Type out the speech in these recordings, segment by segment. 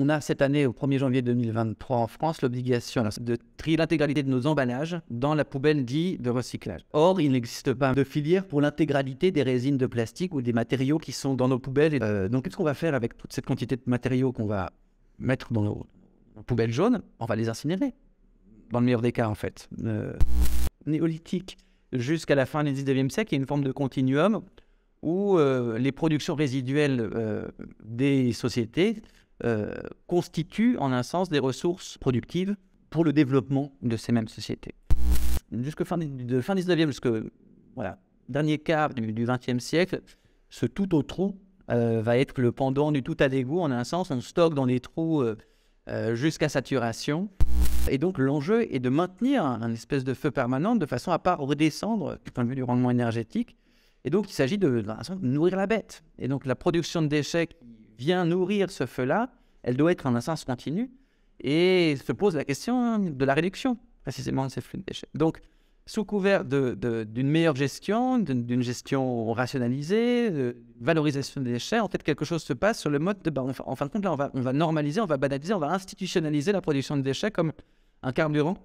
On a cette année, au 1er janvier 2023 en France, l'obligation de trier l'intégralité de nos emballages dans la poubelle dite de recyclage. Or, il n'existe pas de filière pour l'intégralité des résines de plastique ou des matériaux qui sont dans nos poubelles. Euh, donc, qu'est-ce qu'on va faire avec toute cette quantité de matériaux qu'on va mettre dans nos poubelles jaunes On va les incinérer, dans le meilleur des cas, en fait. Euh, néolithique jusqu'à la fin du 19e siècle, il y a une forme de continuum où euh, les productions résiduelles des sociétés constitue euh, constituent en un sens des ressources productives pour le développement de ces mêmes sociétés. Jusque fin, de fin 19e jusque voilà, dernier quart du, 20e siècle, ce tout au trou euh, va être le pendant du tout à dégoût. En un sens, on stocke dans les trous euh, jusqu'à saturation. Et donc l'enjeu est de maintenir un, espèce de feu permanent de façon à ne pas redescendre du point de vue du rendement énergétique. Et donc il s'agit de, nourrir la bête. Et donc la production de déchets vient nourrir ce feu-là, elle doit être en un sens continu et se pose la question hein, de la réduction précisément de ces flux de déchets. Donc, sous couvert d'une meilleure gestion, d'une gestion rationalisée, de valorisation des déchets, en fait, quelque chose se passe sur le mode de... Ben, en fin de compte, là, on va, on va normaliser, on va banaliser, on va institutionnaliser la production de déchets comme un carburant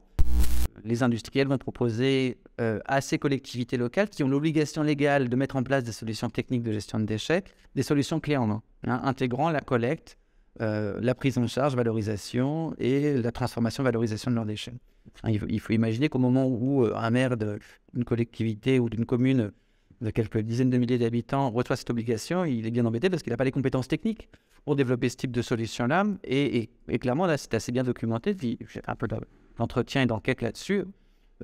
les industriels vont proposer euh, à ces collectivités locales qui ont l'obligation légale de mettre en place des solutions techniques de gestion de déchets, des solutions clés en main, hein, intégrant la collecte, euh, la prise en charge, valorisation et la transformation, valorisation de leurs déchets. il, faut, imaginer qu'au moment où euh, un maire d'une collectivité ou d'une commune de quelques dizaines de milliers d'habitants reçoit cette obligation, il est bien embêté parce qu'il n'a pas les compétences techniques pour développer ce type de solution-là. Et, et, clairement, là, c'est assez bien documenté, J'ai un peu L'entretien et d'enquête là-dessus,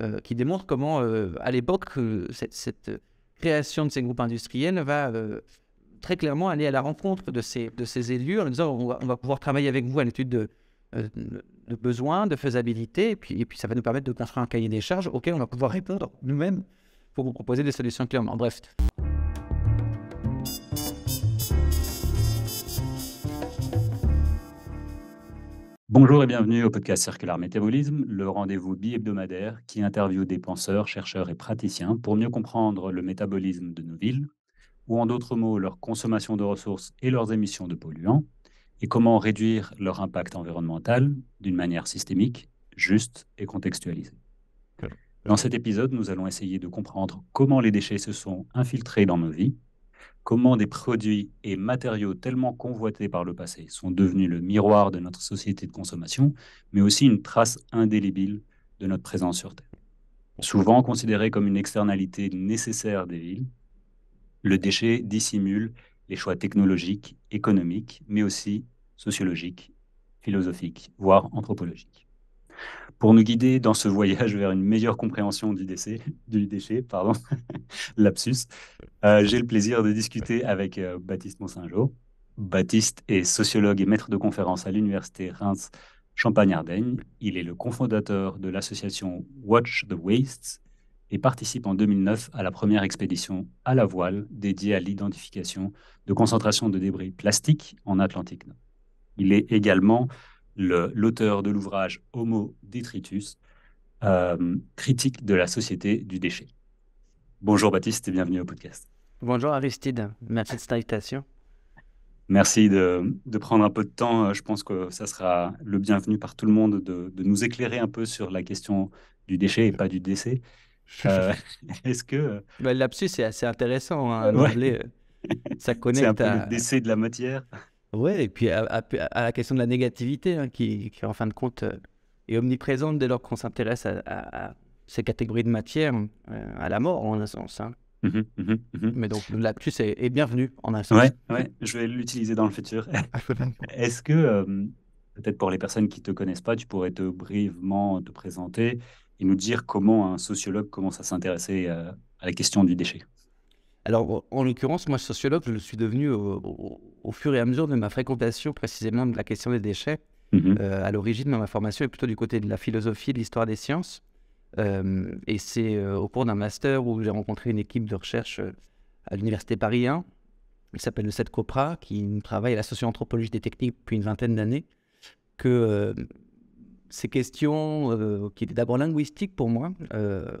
euh, qui démontre comment, euh, à l'époque, euh, cette, création de ces groupes industriels va très clairement aller à la rencontre de ces, de ces élus en disant on va, pouvoir travailler avec vous à l'étude de, de besoins, de faisabilité, et puis, et puis ça va nous permettre de construire un cahier des charges auquel on va pouvoir répondre nous-mêmes pour vous proposer des solutions clairement. Bref. Bonjour et bienvenue au podcast Circular Métabolisme, le rendez-vous bi-hebdomadaire qui interviewe des penseurs, chercheurs et praticiens pour mieux comprendre le métabolisme de nos villes, ou en d'autres mots, leur consommation de ressources et leurs émissions de polluants, et comment réduire leur impact environnemental d'une manière systémique, juste et contextualisée. Dans cet épisode, nous allons essayer de comprendre comment les déchets se sont infiltrés dans nos vies Comment des produits et matériaux tellement convoités par le passé sont devenus le miroir de notre société de consommation, mais aussi une trace indélébile de notre présence sur Terre. Souvent considéré comme une externalité nécessaire des villes, le déchet dissimule les choix technologiques, économiques, mais aussi sociologiques, philosophiques, voire anthropologiques. Pour nous guider dans ce voyage vers une meilleure compréhension du du déchet, pardon, lapsus, euh, j'ai le plaisir de discuter avec euh, Baptiste Monsingeau. Baptiste est sociologue et maître de conférence à l'université Reims Champagne-Ardenne. Il est le cofondateur de l'association Watch the Wastes et participe en 2009 à la première expédition à la voile dédiée à l'identification de concentrations de débris plastiques en Atlantique. Il est également l'auteur de l'ouvrage Homo Detritus, euh, critique de la société du déchet. Bonjour Baptiste et bienvenue au podcast. Bonjour Aristide, merci de cette invitation. Merci de, prendre un peu de temps. Euh, je pense que ça sera le bienvenu par tout le monde de, nous éclairer un peu sur la question du déchet et pas du décès. Euh, Est-ce que. Ben, bah, c'est assez intéressant. Ça connecte. le décès de la matière. Oui, et puis à, la question de la négativité, hein, qui, en fin de compte euh, est omniprésente dès lors qu'on s'intéresse à, ces catégories de matière, euh, à la mort en un sens. Hein. Mmh mmh mmh Mais donc l'actus est, est bienvenu en un sens. Oui, je vais l'utiliser dans le futur. Est-ce que, euh, peut-être pour les personnes qui ne te connaissent pas, tu pourrais te brièvement te présenter et nous dire comment un sociologue commence à s'intéresser à la question du déchet alors, en l'occurrence, moi, sociologue, je le suis devenu au, fur et à mesure de ma fréquentation précisément de la question des déchets. Mhm. Euh, à l'origine, ma formation est plutôt du côté de la philosophie, de l'histoire des sciences. Euh, et c'est euh, au cours d'un master où j'ai rencontré une équipe de recherche à l'Université Paris 1, il s'appelle le CET COPRA, qui travaille à la socio-anthropologie des techniques depuis une vingtaine d'années, que ces questions, qui étaient d'abord linguistiques pour moi,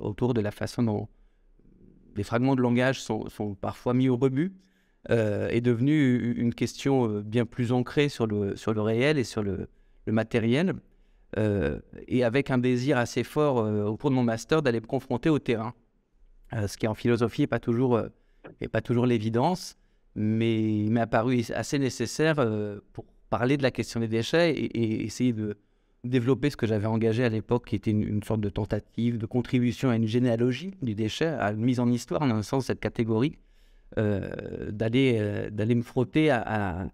autour de la façon dont les fragments de langage sont, parfois mis au rebut, euh, est devenue une question euh, bien plus ancrée sur le, sur le réel et sur le, matériel, euh, et avec un désir assez fort au cours de mon master d'aller me confronter au terrain, ce qui en philosophie n'est pas toujours, pas toujours l'évidence, mais il m'a apparu assez nécessaire pour parler de la question des déchets et essayer de, développer ce que j'avais engagé à l'époque, qui était une, sorte de tentative de contribution à une généalogie du déchet, à une mise en histoire, en un sens, de cette catégorie, euh, d'aller, euh, d'aller me frotter à,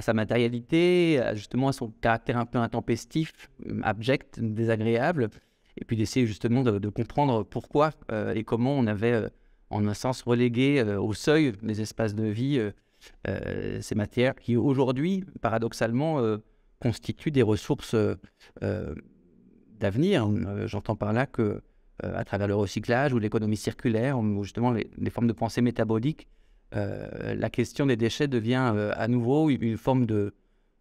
sa matérialité, justement à son caractère un peu intempestif, euh, abject, désagréable, et puis d'essayer justement de, comprendre pourquoi et comment on avait, en un sens, relégué au seuil des espaces de vie ces matières qui, aujourd'hui, paradoxalement, constituent des ressources euh, euh, d'avenir. Euh, j'entends par là que, à travers le recyclage ou l'économie circulaire, ou justement les, formes de pensée métabolique, la question des déchets devient à nouveau une forme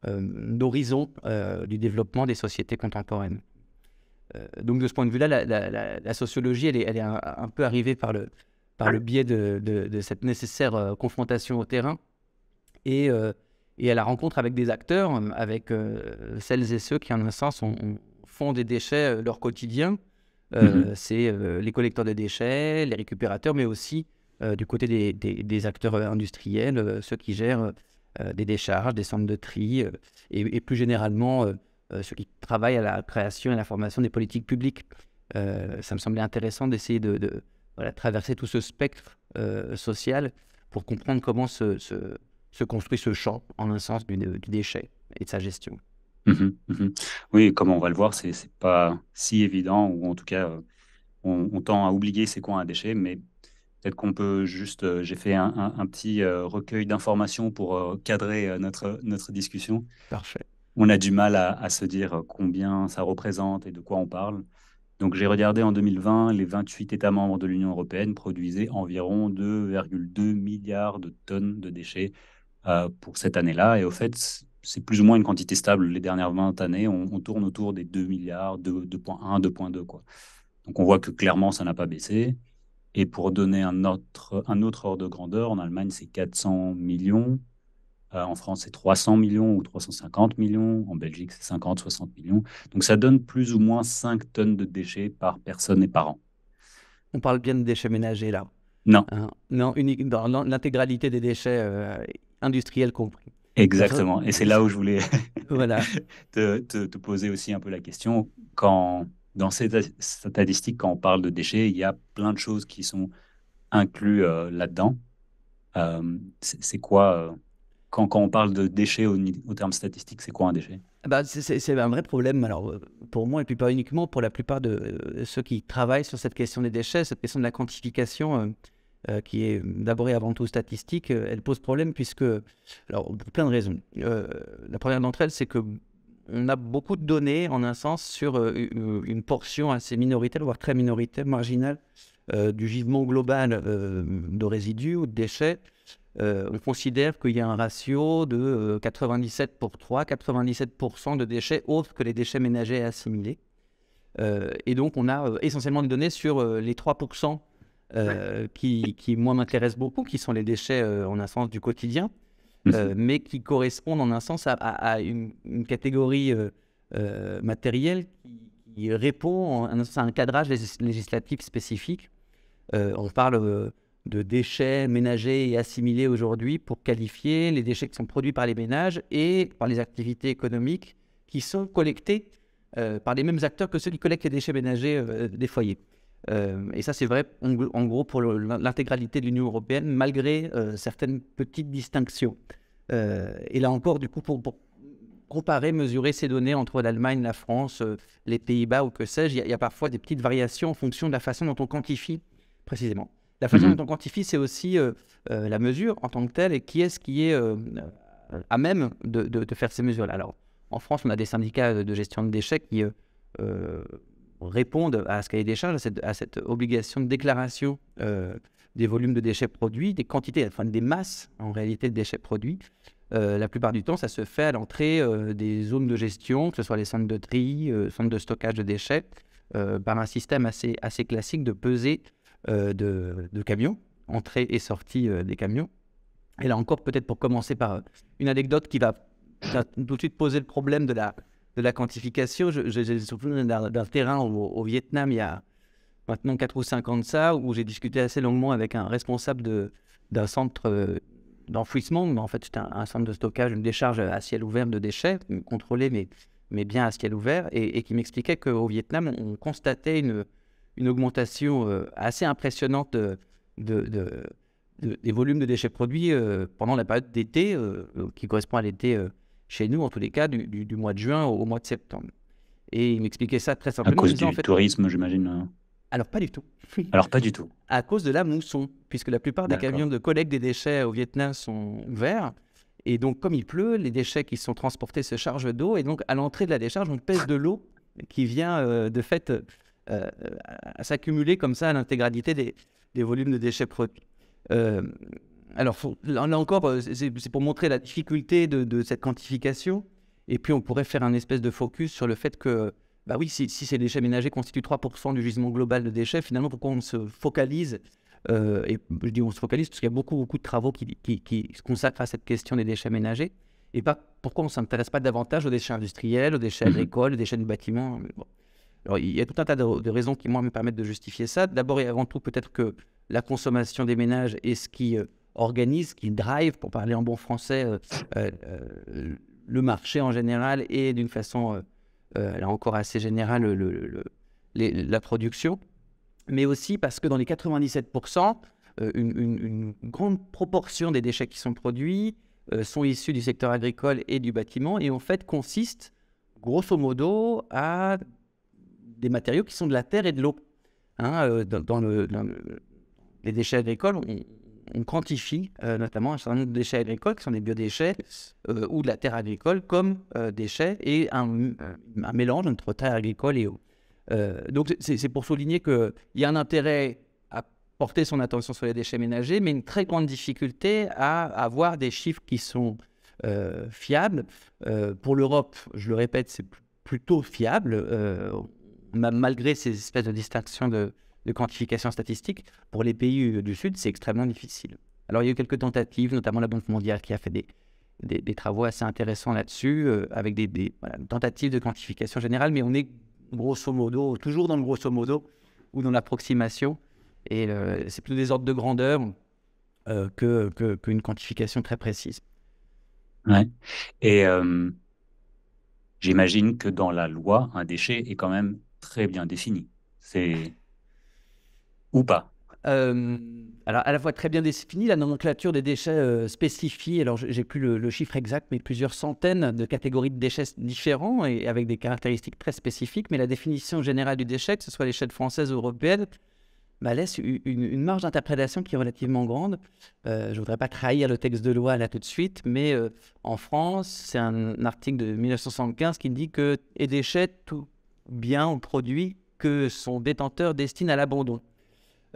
d'horizon du développement des sociétés contemporaines donc de ce point de vue-là, la, sociologie, elle est, un, peu arrivée par le, biais de, cette nécessaire confrontation au terrain. Et et à la rencontre avec des acteurs, euh, avec euh, celles et ceux qui, en un sens, font des déchets euh, leur quotidien. Mhm. C'est les collecteurs de déchets, les récupérateurs, mais aussi du côté des, acteurs industriels, ceux qui gèrent des décharges, des centres de tri, et, plus généralement ceux qui travaillent à la création et à la formation des politiques publiques. ça me semblait intéressant d'essayer de, traverser tout ce spectre social pour comprendre comment se... ce se construit ce champ, en un sens, du, déchet et de sa gestion. Mmh mmh oui, comme on va le voir, c'est n'est pas si évident, ou en tout cas, euh, on, tend à oublier c'est quoi un déchet, mais peut-être qu'on peut juste, euh, j'ai fait un, petit euh, recueil d'informations pour cadrer notre, notre discussion. Parfait. On a du mal à, à, se dire combien ça représente et de quoi on parle. Donc j'ai regardé en 2020, les 28 États membres de l'Union européenne produisaient environ 2,2 milliards de tonnes de déchets euh, pour cette année-là. Et au fait, c'est plus ou moins une quantité stable. Les dernières 20 années, on, tourne autour des 2 milliards, 2,1, 2,2. Quoi. Donc on voit que clairement, ça n'a pas baissé. Et pour donner un autre, un autre ordre de grandeur, en Allemagne, c'est 400 millions. Euh, en France, c'est 300 millions ou 350 millions. En Belgique, c'est 50, 60 millions. Donc ça donne plus ou moins 5 tonnes de déchets par personne et par an. On parle bien de déchets ménagers là. Non. Hein? non, dans l'intégralité des déchets, euh, industriel compris. Exactement. Et c'est là où je voulais voilà. te, poser aussi un peu la question. Quand, dans ces statistiques, quand on parle de déchets, il y a plein de choses qui sont incluses euh, là-dedans. Euh, c'est quoi, euh, quand, on parle de déchets au, au terme statistique, c'est quoi un déchet ah bah, C'est un vrai problème alors, pour moi, et puis pas uniquement, pour la plupart de ceux qui travaillent sur cette question des déchets, cette question de la quantification euh, qui est d'abord et avant tout statistique, euh, elle pose problème puisque, alors pour plein de raisons. Euh, la première d'entre elles, c'est que on a beaucoup de données en un sens sur une portion assez minoritaire, voire très minoritaire, marginale du gisement global de résidus ou de déchets. on considère qu'il y a un ratio de 97 pour 3, 97% de déchets autres que les déchets ménagers assimilés. et donc on a essentiellement des données sur les 3% euh, qui, qui, moi, m'intéresse beaucoup, qui sont les déchets, euh, en un sens, du quotidien, mhm. euh, mais qui correspondent, en un sens, à, une, catégorie matérielle qui, répond, en, un sens, à un cadrage législatif spécifique. on parle de déchets ménagers et assimilés aujourd'hui pour qualifier les déchets qui sont produits par les ménages et par les activités économiques qui sont collectés par les mêmes acteurs que ceux qui collectent les déchets ménagers des foyers. Euh, et ça, c'est vrai en, gros pour l'intégralité de l'Union européenne, malgré euh, certaines petites distinctions. Euh, et là encore, du coup, pour, comparer, mesurer ces données entre l'Allemagne, la France, les Pays-Bas ou que sais-je, il y, a parfois des petites variations en fonction de la façon dont on quantifie précisément. La façon mmh. dont on quantifie, c'est aussi la mesure en tant que telle et qui est-ce qui est à même de, de faire ces mesures-là. Alors, en France, on a des syndicats de gestion de déchets qui répondent à ce cahier des charges, à cette, obligation de déclaration euh, des volumes de déchets produits, des quantités, enfin des masses en réalité de déchets produits. Euh, la plupart du temps, ça se fait à l'entrée euh, des zones de gestion, que ce soit les centres de tri, centres de stockage de déchets, par un système assez, assez classique de pesée de, de, camions, entrée et sortie des camions. Et là encore, peut-être pour commencer par une anecdote qui va tout de suite poser le problème de la, de la quantification. J'ai dans d'un terrain au, Vietnam il y a maintenant 4 ou 5 ans de ça, où j'ai discuté assez longuement avec un responsable d'un centre euh, d'enfouissement, mais en fait c'était un, centre de stockage, une décharge à ciel ouvert de déchets, contrôlée mais, mais bien à ciel ouvert, et, qui m'expliquait qu'au Vietnam, on constatait une, une augmentation euh, assez impressionnante de, des volumes de déchets produits euh, pendant la période d'été, qui correspond à l'été chez nous, en tous les cas, du, du, mois de juin au, mois de septembre. Et il m'expliquait ça très simplement. À cause du tourisme, j'imagine. Euh. Alors pas du tout. Alors pas du tout. À cause de la mousson, puisque la plupart des camions de collecte des déchets au Vietnam sont verts. Et donc comme il pleut, les déchets qui sont transportés se chargent d'eau. Et donc à l'entrée de la décharge, on pèse de l'eau qui vient euh, de fait euh, s'accumuler comme ça à l'intégralité des, des, volumes de déchets produits alors, là encore, euh, c'est pour montrer la difficulté de, cette quantification. Et puis, on pourrait faire un espèce de focus sur le fait que, bah oui, si, ces déchets ménagers constituent 3% du gisement global de déchets, finalement, pourquoi on se focalise euh, Et je dis on se focalise parce qu'il y a beaucoup, beaucoup de travaux qui, se consacrent à cette question des déchets ménagers. Et pas pourquoi on ne s'intéresse pas davantage aux déchets industriels, aux déchets mmh. agricoles, aux déchets du bâtiment Alors, il y a tout un tas de, raisons qui, moi, me permettent de justifier ça. D'abord et avant tout, peut-être que la consommation des ménages est ce qui. Euh, organise, qui drive, pour parler en bon français, euh, euh, euh, le marché en général et d'une façon, là encore assez générale, le, la production. Mais aussi parce que dans les 97%, une, grande proportion des déchets qui sont produits sont issus du secteur agricole et du bâtiment et en fait consistent grosso modo à des matériaux qui sont de la terre et de l'eau. Hein, dans, le, les déchets agricoles, on, on quantifie euh, notamment un certain nombre de déchets agricoles, qui sont des biodéchets euh, ou de la terre agricole, comme euh, déchets et un, un, mélange entre terre agricole et eau. donc c'est pour souligner qu'il y a un intérêt à porter son attention sur les déchets ménagers, mais une très grande difficulté à avoir des chiffres qui sont fiables. pour l'Europe, je le répète, c'est plutôt fiable, malgré ces espèces de distinctions de, de quantification statistique, pour les pays du Sud, c'est extrêmement difficile. Alors, il y a eu quelques tentatives, notamment la Banque mondiale qui a fait des, des, travaux assez intéressants là-dessus, euh, avec des, tentatives de quantification générale, mais on est grosso modo, toujours dans le grosso modo ou dans l'approximation. Et c'est plutôt des ordres de grandeur euh, qu'une que, quantification très précise. Ouais. Et euh, j'imagine que dans la loi, un déchet est quand même très bien défini. C'est ou pas euh, alors, à la fois très bien définie, la nomenclature des déchets spécifiques, euh, spécifie, alors j'ai plus le, chiffre exact, mais plusieurs centaines de catégories de déchets différents et avec des caractéristiques très spécifiques, mais la définition générale du déchet, que ce soit l'échelle française ou européenne, bah, laisse une, marge d'interprétation qui est relativement grande. Euh, je ne voudrais pas trahir le texte de loi là tout de suite, mais en France, c'est un article de 1975 qui dit que et déchets, tout bien ou produit que son détenteur destine à l'abandon.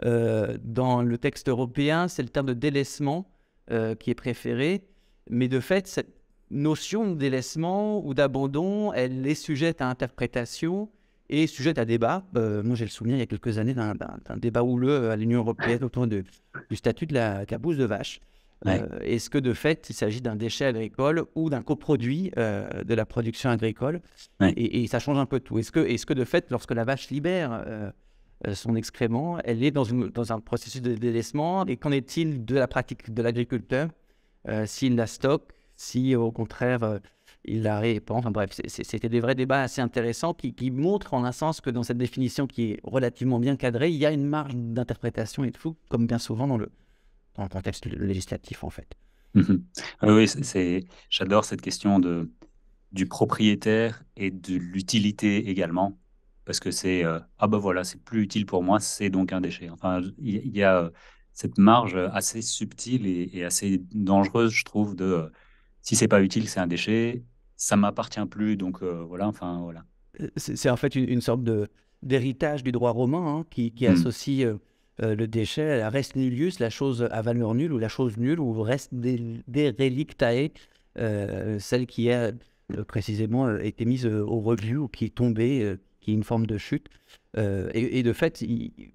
Euh, dans le texte européen, c'est le terme de délaissement euh, qui est préféré. Mais de fait, cette notion de délaissement ou d'abandon, elle est sujette à interprétation et sujette à débat. Euh, moi, j'ai le souvenir il y a quelques années d'un débat houleux à l'Union européenne autour de, du statut de la cabouse de vache. Est-ce que de fait, il s'agit d'un déchet agricole ou d'un coproduit de la production agricole et, et, ça change un peu tout. Est-ce que, est -ce que de fait, lorsque la vache libère euh, son excrément, elle est dans, dans un processus de délaissement. Et qu'en est-il de la pratique de l'agriculteur euh, s'il la stocke, si au contraire euh, il la répand Enfin bref, c'était des vrais débats assez intéressants qui, montrent en un sens que dans cette définition qui est relativement bien cadrée, il y a une marge d'interprétation et de fou, comme bien souvent dans le, contexte législatif en fait. Mm-hmm. Ah oui, j'adore cette question de, du propriétaire et de l'utilité également parce que c'est euh, ah ben voilà, c'est plus utile pour moi, c'est donc un déchet. Enfin, il y, a euh, cette marge assez subtile et, assez dangereuse, je trouve, de euh, si c'est pas utile, c'est un déchet, ça m'appartient plus, donc voilà, enfin voilà. C'est en fait une, sorte de d'héritage du droit romain hein, qui, hmm. associe le déchet à la res nullius, la chose à valeur nulle ou la chose nulle ou reste des, des relictae, celle qui a précisément été mise au revue ou qui est tombée une forme de chute. Euh, et, de fait, il,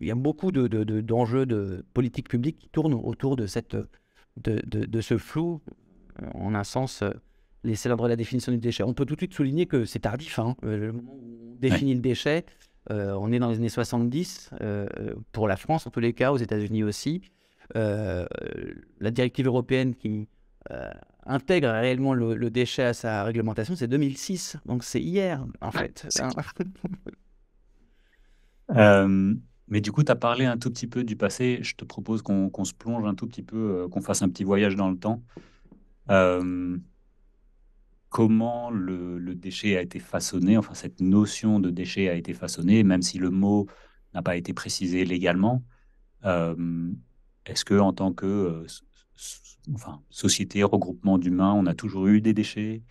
y a beaucoup d'enjeux de, de, de, politique publique qui tournent autour de, cette, de, ce flou, euh, en un sens, euh, les de la définition du déchet. On peut tout de suite souligner que c'est tardif. Hein. Le moment où on définit le déchet, on est dans les années 70, pour la France en tous les cas, aux États-Unis aussi. la directive européenne qui intègre réellement le, déchet à sa réglementation, c'est 2006. Donc c'est hier, en fait. Ah, euh, mais du coup, tu as parlé un tout petit peu du passé. Je te propose qu'on se plonge un tout petit peu, euh, qu'on fasse un petit voyage dans le temps. Euh, comment le, le, déchet a été façonné, enfin cette notion de déchet a été façonnée, même si le mot n'a pas été précisé légalement. Est-ce que en tant que enfin, société, regroupement d'humains, on a toujours eu des déchets.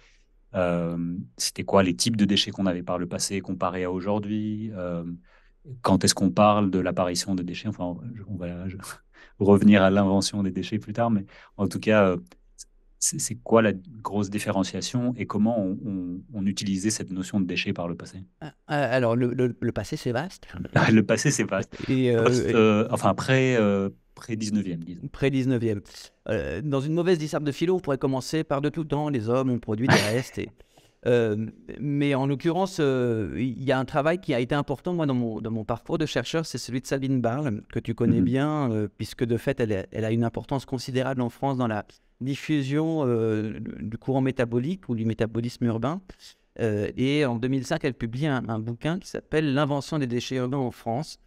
Euh, c'était quoi les types de déchets qu'on avait par le passé comparé à aujourd'hui euh, Quand est-ce qu'on parle de l'apparition des déchets Enfin, on va revenir à l'invention des déchets plus tard, mais en tout cas, euh, c'est quoi la grosse différenciation et comment on, utilisait cette notion de déchets par le passé ah, ah, Alors, le, passé, c'est vaste. Ah, le passé, c'est vaste. enfin, après, Près 19 e Près 19 e dans une mauvaise disserte de philo, on pourrait commencer par de tout temps, les hommes ont produit des restes. Euh, mais en l'occurrence, euh, il y a un travail qui a été important, moi, dans mon, dans mon parcours de chercheur, c'est celui de Sabine Barle, que tu connais mhm. bien, euh, puisque de fait, elle, elle, a une importance considérable en France dans la diffusion du courant métabolique ou du métabolisme urbain. et en 2005, elle publie un, un bouquin qui s'appelle L'invention des déchets urbains en France,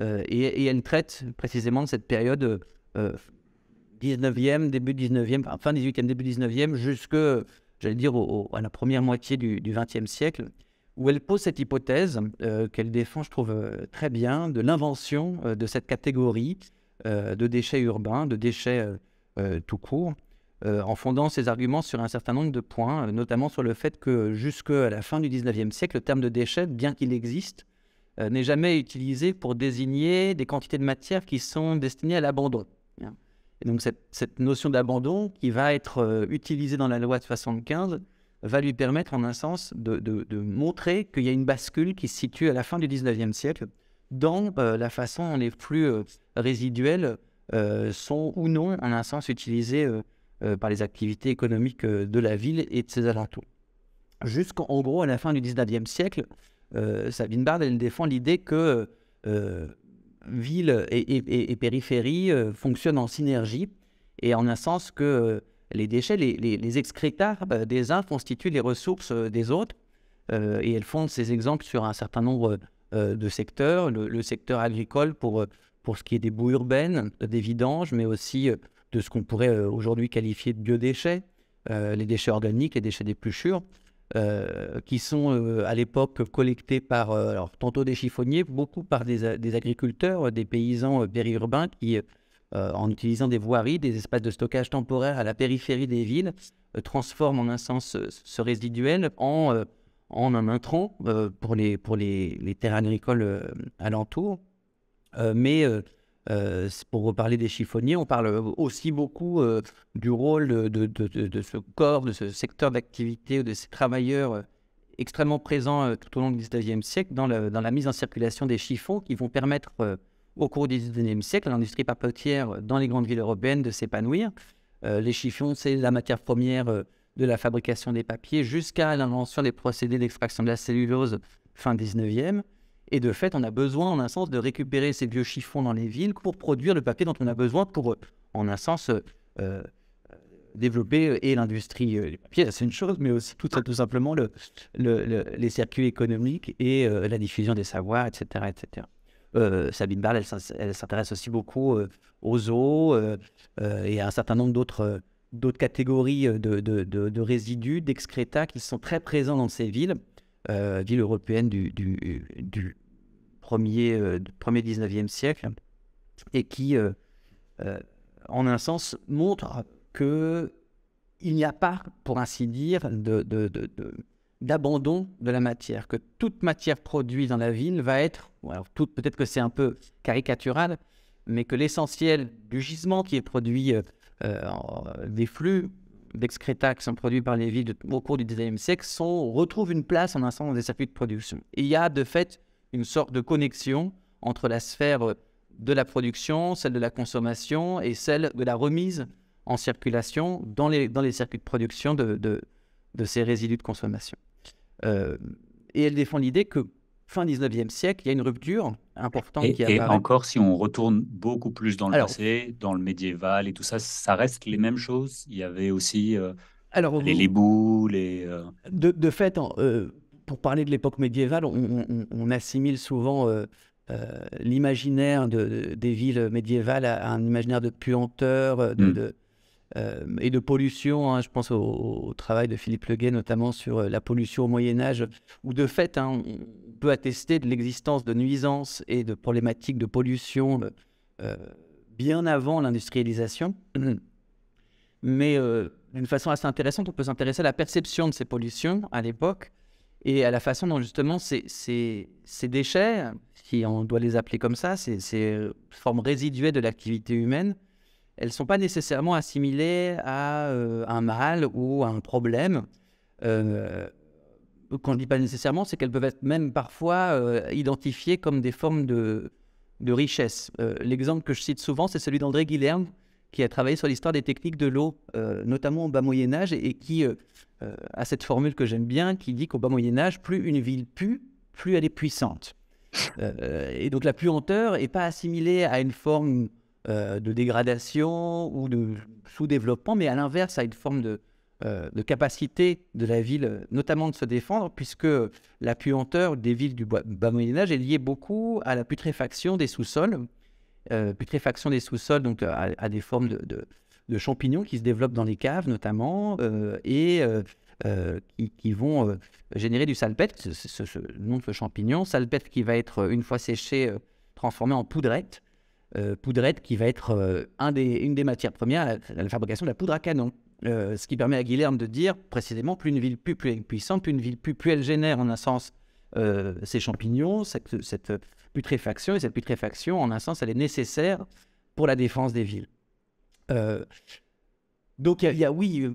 euh, et, elle traite précisément de cette période 19e, euh, début 19e, fin 18e, début 19e, jusque, j'allais dire, à la première moitié du, 20e siècle, où elle pose cette hypothèse euh, qu'elle défend, je trouve, très bien, de l'invention de cette catégorie de déchets urbains, de déchets tout court. en fondant ses arguments sur un certain nombre de points, notamment sur le fait que jusqu'à la fin du 19e siècle, le terme de déchets, bien qu'il existe, euh, n'est jamais utilisé pour désigner des quantités de matière qui sont destinées à l'abandon. Hein. Et donc cette, notion d'abandon qui va être euh, utilisée dans la loi de 75 va lui permettre en un sens de, montrer qu'il y a une bascule qui se situe à la fin du 19e siècle dans euh, la façon dont les flux résiduels sont ou non en un sens utilisés par les activités économiques de la ville et de ses alentours. Jusqu'en gros à la fin du 19e siècle, euh, Sabine Bard, elle défend l'idée que euh, ville et, et, périphérie euh, fonctionnent en synergie et en un sens que les déchets, les, les, des uns constituent les ressources des autres. Euh, et elles fonde ces exemples sur un certain nombre de secteurs, le, secteur agricole pour, pour ce qui est des boues urbaines, des vidanges, mais aussi de ce qu'on pourrait aujourd'hui qualifier de biodéchets, les déchets organiques, les déchets d'épluchures, euh, qui sont euh, à l'époque collectés par euh, alors, tantôt des chiffonniers, beaucoup par des, agriculteurs, des paysans périurbains qui, en utilisant des voiries, des espaces de stockage temporaire à la périphérie des villes, transforment en un sens ce résiduel en, en un intrant pour, les, pour les, les terres agricoles alentour mais euh, pour reparler des chiffonniers, on parle euh, aussi beaucoup euh, du rôle de, ce corps, de ce secteur d'activité, de ces travailleurs extrêmement présents tout au long du XIXe siècle dans, la mise en circulation des chiffons qui vont permettre au cours du XIXe siècle l'industrie papetière dans les grandes villes européennes de s'épanouir. les chiffons, c'est la matière première de la fabrication des papiers jusqu'à l'invention des procédés d'extraction de la cellulose fin XIXe e et de fait, on a besoin, en un sens, de récupérer ces vieux chiffons dans les villes pour produire le papier dont on a besoin pour, euh, en un sens, euh, euh, développer et l'industrie du papier, c'est une chose, mais aussi tout, tout simplement le, les circuits économiques et la diffusion des savoirs, etc. etc. Sabine Barl, elle, s'intéresse aussi beaucoup aux eaux et à un certain nombre d'autres d'autres catégories de, de résidus, d'excréta qui sont très présents dans ces villes euh, ville européenne du, du, du premier, euh, premier 19e siècle, et qui, euh, en un sens, montre que il n'y a pas, pour ainsi dire, d'abandon de, de, de, la matière, que toute matière produite dans la ville va être, ou peut-être que c'est un peu caricatural, mais que l'essentiel du gisement qui est produit des flux d'excréta qui sont produits par les villes au cours du 19 siècle sont, retrouvent une place en un sens dans des circuits de production. il y a de fait une sorte de connexion entre la sphère euh, de la production, celle de la consommation et celle de la remise en circulation dans les, dans les circuits de production de, de, de ces résidus de consommation. Euh, et elle défend l'idée que fin 19e siècle, il y a une rupture importante et, qui apparaît. encore, si on retourne beaucoup plus dans le passé, dans le médiéval et tout ça, ça reste les mêmes choses. Il y avait aussi euh, Alors, les, boules, les... Euh, de, de, fait, euh, pour parler de l'époque médiévale, on, assimile souvent l'imaginaire de, des villes médiévales à, un imaginaire de puanteur, de... Hmm. et de pollution. Hein. je pense au, travail de Philippe Leguet, notamment sur la pollution au Moyen Âge, où de fait, hein, peut attester de l'existence de nuisances et de problématiques de pollution euh, bien avant l'industrialisation. Mais euh, d'une façon assez intéressante, on peut s'intéresser à la perception de ces pollutions à l'époque et à la façon dont justement ces, ces, ces déchets, si on doit les appeler comme ça, ces, ces formes résiduées de l'activité humaine, elles ne sont pas nécessairement assimilées à euh, un mal ou à un problème. Euh, qu'on je dis pas nécessairement, c'est qu'elles peuvent être même parfois euh, identifiées comme des formes de, richesse. Euh, l'exemple que je cite souvent, c'est celui d'André Guilherme, qui a travaillé sur l'histoire des techniques de l'eau, euh, notamment au bas Moyen Âge, et, et qui a cette formule que j'aime bien, qui dit qu'au bas Moyen Âge, plus une ville pue, plus elle est puissante. et donc la puanteur n'est pas assimilée à une forme de dégradation ou de sous-développement, mais à l'inverse, à une forme de, euh, de capacité de la ville, euh, notamment de se défendre, puisque la puanteur des villes du bas Moyen Âge est liée beaucoup à la putréfaction des sous-sols, euh, putréfaction des sous-sols donc à, des formes de, champignons qui se développent dans les caves notamment et qui, vont générer du salpêtre, ce, nom de ce champignon, salpêtre qui va être une fois séché transformé en poudrette. poudrette qui va être un des, une des matières premières à la fabrication de la poudre à canon. Euh, ce qui permet à Guilherme de dire précisément plus une ville plus, plus est puissante, plus une ville plus, elle génère en un sens ses euh, champignons, cette, putréfaction, et cette putréfaction, en un sens, elle est nécessaire pour la défense des villes. Euh, donc il y, a, oui,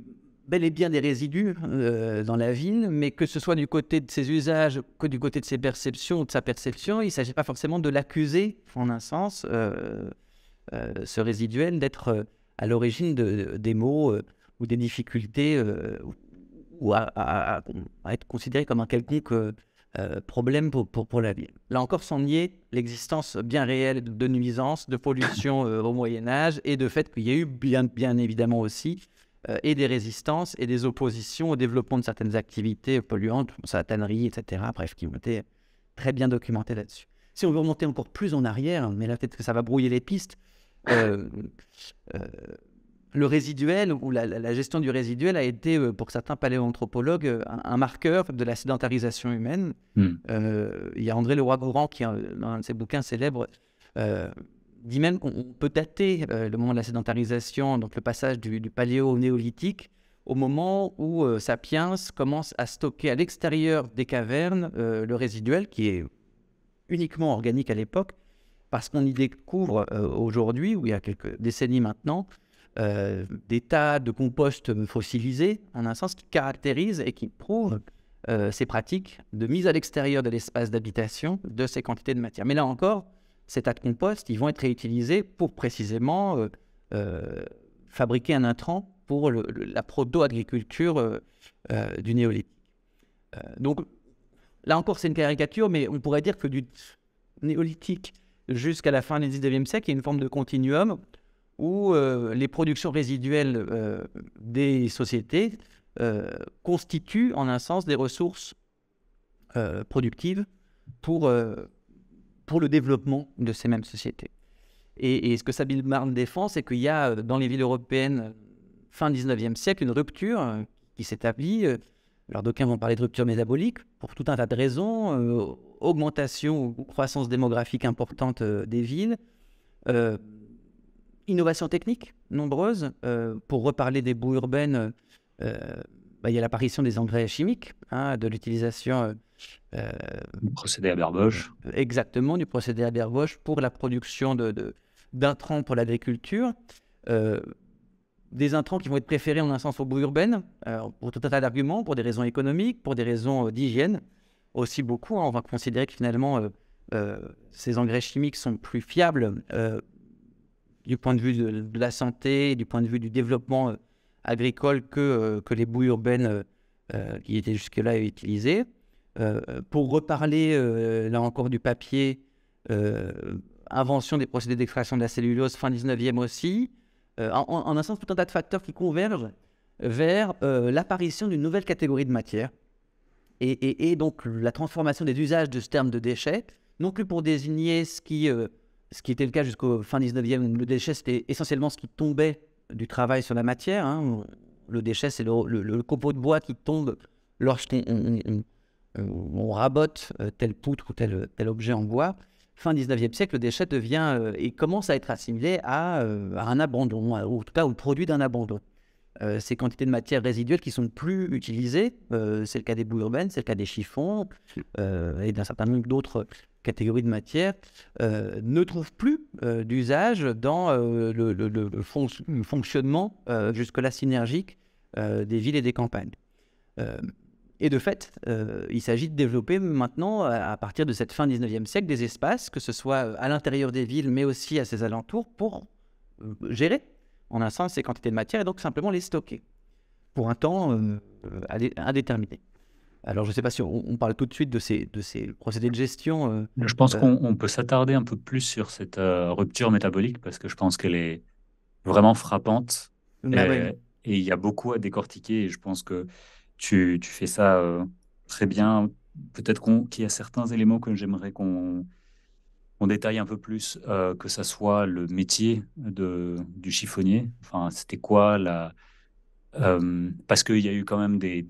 bel et bien des résidus dans la ville, mais que ce soit du côté de ses usages, que du côté de ses perceptions, de sa perception, il ne s'agit pas forcément de l'accuser, en un sens, ce résiduel, d'être à l'origine des mots ou des difficultés euh, ou à, être considéré comme un quelconque euh, euh, problème pour, pour, la ville. Là encore, sans nier l'existence bien réelle de nuisances, de pollution au Moyen Âge et de fait qu'il y a eu bien, bien évidemment aussi et des résistances et des oppositions au développement de certaines activités polluantes, la tannerie, etc. Bref, qui ont été très bien documentées là-dessus. Si on veut remonter encore plus en arrière, mais là peut-être que ça va brouiller les pistes, le résiduel ou la, gestion du résiduel a été, euh, pour certains paléoanthropologues, euh, un, marqueur de la sédentarisation humaine. Hmm. Euh, il y a André Leroy-Gourand qui, dans un de ses bouquins célèbres, dit même qu'on peut dater le moment de la sédentarisation, donc le passage du, du paléo au néolithique, au moment où Sapiens commence à stocker à l'extérieur des cavernes le résiduel, qui est uniquement organique à l'époque, parce qu'on y découvre aujourd'hui, ou il y a quelques décennies maintenant, euh, des tas de compost fossilisés, en un sens, qui caractérise et qui prouve euh, ces pratiques de mise à l'extérieur de l'espace d'habitation de ces quantités de matière. Mais là encore, ces tas de composts, ils vont être réutilisés pour précisément euh, fabriquer un intrant pour la proto-agriculture du néolithique. donc, là encore, c'est une caricature, mais on pourrait dire que du néolithique jusqu'à la fin du 19e siècle, il y a une forme de continuum où euh, les productions résiduelles euh, des sociétés euh, constituent en un sens des ressources productives pour, pour le développement de ces mêmes sociétés. Et, ce que Sabine Marne défend, c'est qu'il y a dans les villes européennes, fin 19e siècle, une rupture qui s'établit. Alors d'aucuns vont parler de rupture métabolique, pour tout un tas de raisons, augmentation ou croissance démographique importante des villes Innovations techniques nombreuses. Euh, pour reparler des boues urbaines, euh, bah, il y a l'apparition des engrais chimiques, hein, de l'utilisation. Euh, du procédé à berboche. Exactement, du procédé à berboche pour la production d'intrants de, pour l'agriculture. des intrants qui vont être préférés en un sens aux boues urbaines, pour tout un tas d'arguments, pour des raisons économiques, pour des raisons d'hygiène. Aussi beaucoup, hein, on va considérer que finalement, ces engrais chimiques sont plus fiables du point de vue de, la santé, du point de vue du développement euh, agricole que, euh, que les bouilles urbaines euh, qui étaient jusque-là utilisées. pour reparler, là encore, du papier, invention des procédés d'extraction de la cellulose, fin 19e aussi, en, un sens, tout un tas de facteurs qui convergent vers l'apparition d'une nouvelle catégorie de matière et, et, et, donc la transformation des usages de ce terme de déchets, non plus pour désigner ce qui ce qui était le cas jusqu'au fin 19e, le déchet, c'était essentiellement ce qui tombait du travail sur la matière. Hein. Le déchet, c'est le, copeau de bois qui tombe lorsqu'on on, euh, rabote euh, telle poutre ou tel, tel objet en bois. Fin 19e siècle, le déchet devient euh, et commence à être assimilé à, un abandon, ou en tout cas au produit d'un abandon. ces quantités de matières résiduelles qui sont plus utilisées, c'est le cas des boues urbaines, c'est le cas des chiffons et d'un certain nombre d'autres catégorie de matière euh, ne trouve plus euh, d'usage dans euh, le, fonctionnement jusque-là synergique des villes et des campagnes. Et de fait, il s'agit de développer maintenant, à partir de cette fin 19e siècle, des espaces, que ce soit à l'intérieur des villes, mais aussi à ses alentours, pour gérer, en un sens, ces quantités de matière et donc simplement les stocker, pour un temps indéterminé. Alors, je ne sais pas si on, parle tout de suite de ces, de ces procédés de gestion. Euh, je pense euh, qu'on peut s'attarder un peu plus sur cette euh, rupture métabolique parce que je pense qu'elle est vraiment frappante. et, il y a beaucoup à décortiquer. Et je pense que tu, fais ça très bien. Peut-être qu'il y a certains éléments que j'aimerais qu'on détaille un peu plus, que ce soit le métier de, du chiffonnier. Enfin, c'était quoi la. parce qu'il y a eu quand même des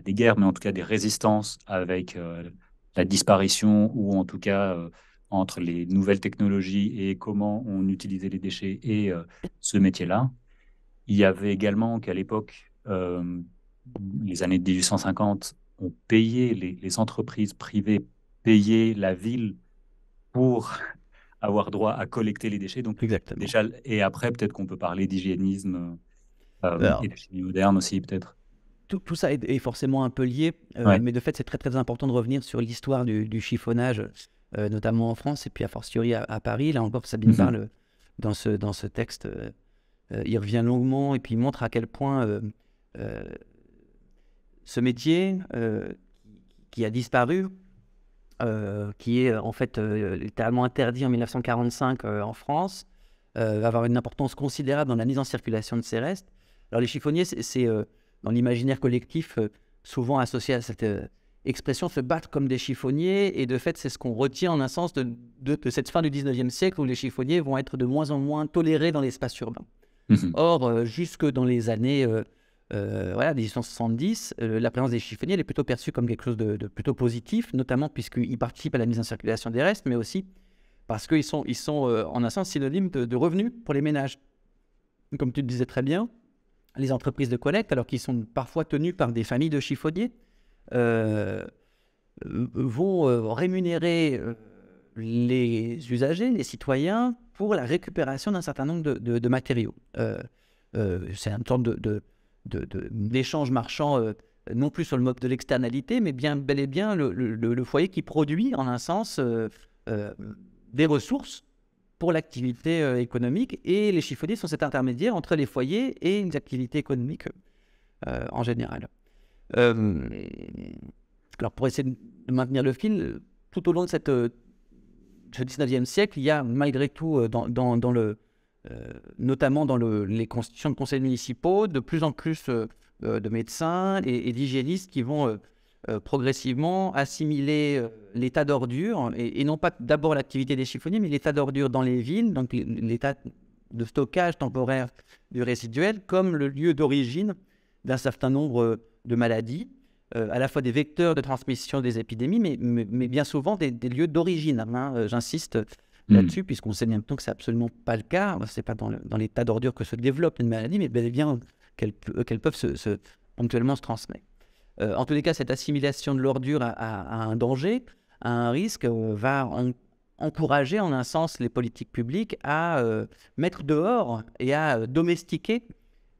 bah, des guerres, mais en tout cas des résistances avec euh, la disparition ou en tout cas euh, entre les nouvelles technologies et comment on utilisait les déchets et euh, ce métier-là. Il y avait également qu'à l'époque, les années 1850, on payait les, entreprises privées payaient la ville pour avoir droit à collecter les déchets. Donc, Exactement. Déjà, et après, peut-être qu'on peut parler d'hygiénisme et de chimie moderne aussi, peut-être tout, ça est, forcément un peu lié, euh, mais de fait, c'est très très important de revenir sur l'histoire du, chiffonnage, euh, notamment en France et puis a fortiori à, Paris. Là encore, Sabine mhm. parle euh, dans ce, dans ce texte, il revient longuement et puis montre à quel point ce métier qui a disparu, qui est en fait littéralement interdit en 1945 en France, va avoir une importance considérable dans la mise en circulation de ces restes. Alors les chiffonniers, c'est dans l'imaginaire collectif, euh, souvent associé à cette euh, expression, se battre comme des chiffonniers. Et de fait, c'est ce qu'on retient en un sens de, de, cette fin du 19e siècle où les chiffonniers vont être de moins en moins tolérés dans l'espace urbain. Mhm. Or, euh, jusque dans les années euh, 1870, la présence des chiffonniers est plutôt perçue comme quelque chose de, de plutôt positif, notamment puisqu'ils participent à la mise en circulation des restes, mais aussi parce qu'ils sont, ils sont en un sens synonymes de, revenus pour les ménages. Comme tu le disais très bien, les entreprises de collecte, alors qu'ils sont parfois tenues par des familles de chiffonniers, euh, vont euh, rémunérer euh, les usagers, les citoyens, pour la récupération d'un certain nombre de, matériaux. c'est un temps d'échange marchand, non plus sur le mode de l'externalité, mais bien bel et bien le, foyer qui produit, en un sens, des ressources pour l'activité euh, économique et les chiffonniers sont cet intermédiaire entre les foyers et une activité économique euh, en général. Euh, alors pour essayer de maintenir le fil, tout au long de cette, ce 19e siècle, il y a malgré tout, dans, dans, le, notamment dans le, les constitutions de conseils municipaux, de plus en plus de médecins et d'hygiénistes qui vont euh, progressivement assimiler euh, l'état d'ordure, et, non pas d'abord l'activité des chiffonniers, mais l'état d'ordure dans les villes, donc l'état de stockage temporaire du résiduel, comme le lieu d'origine d'un certain nombre de maladies, euh, à la fois des vecteurs de transmission des épidémies, mais, bien souvent des, lieux d'origine. Hein. J'insiste hmm. là-dessus, puisqu'on sait bien que ce n'est absolument pas le cas. Ce n'est pas dans l'état d'ordure que se développe une maladie, mais bien qu'elles peuvent se, ponctuellement se transmettre. Euh, en tous les cas, cette assimilation de l'ordure à, un danger, à un risque, euh, va encourager en un sens les politiques publiques à euh, mettre dehors et à domestiquer,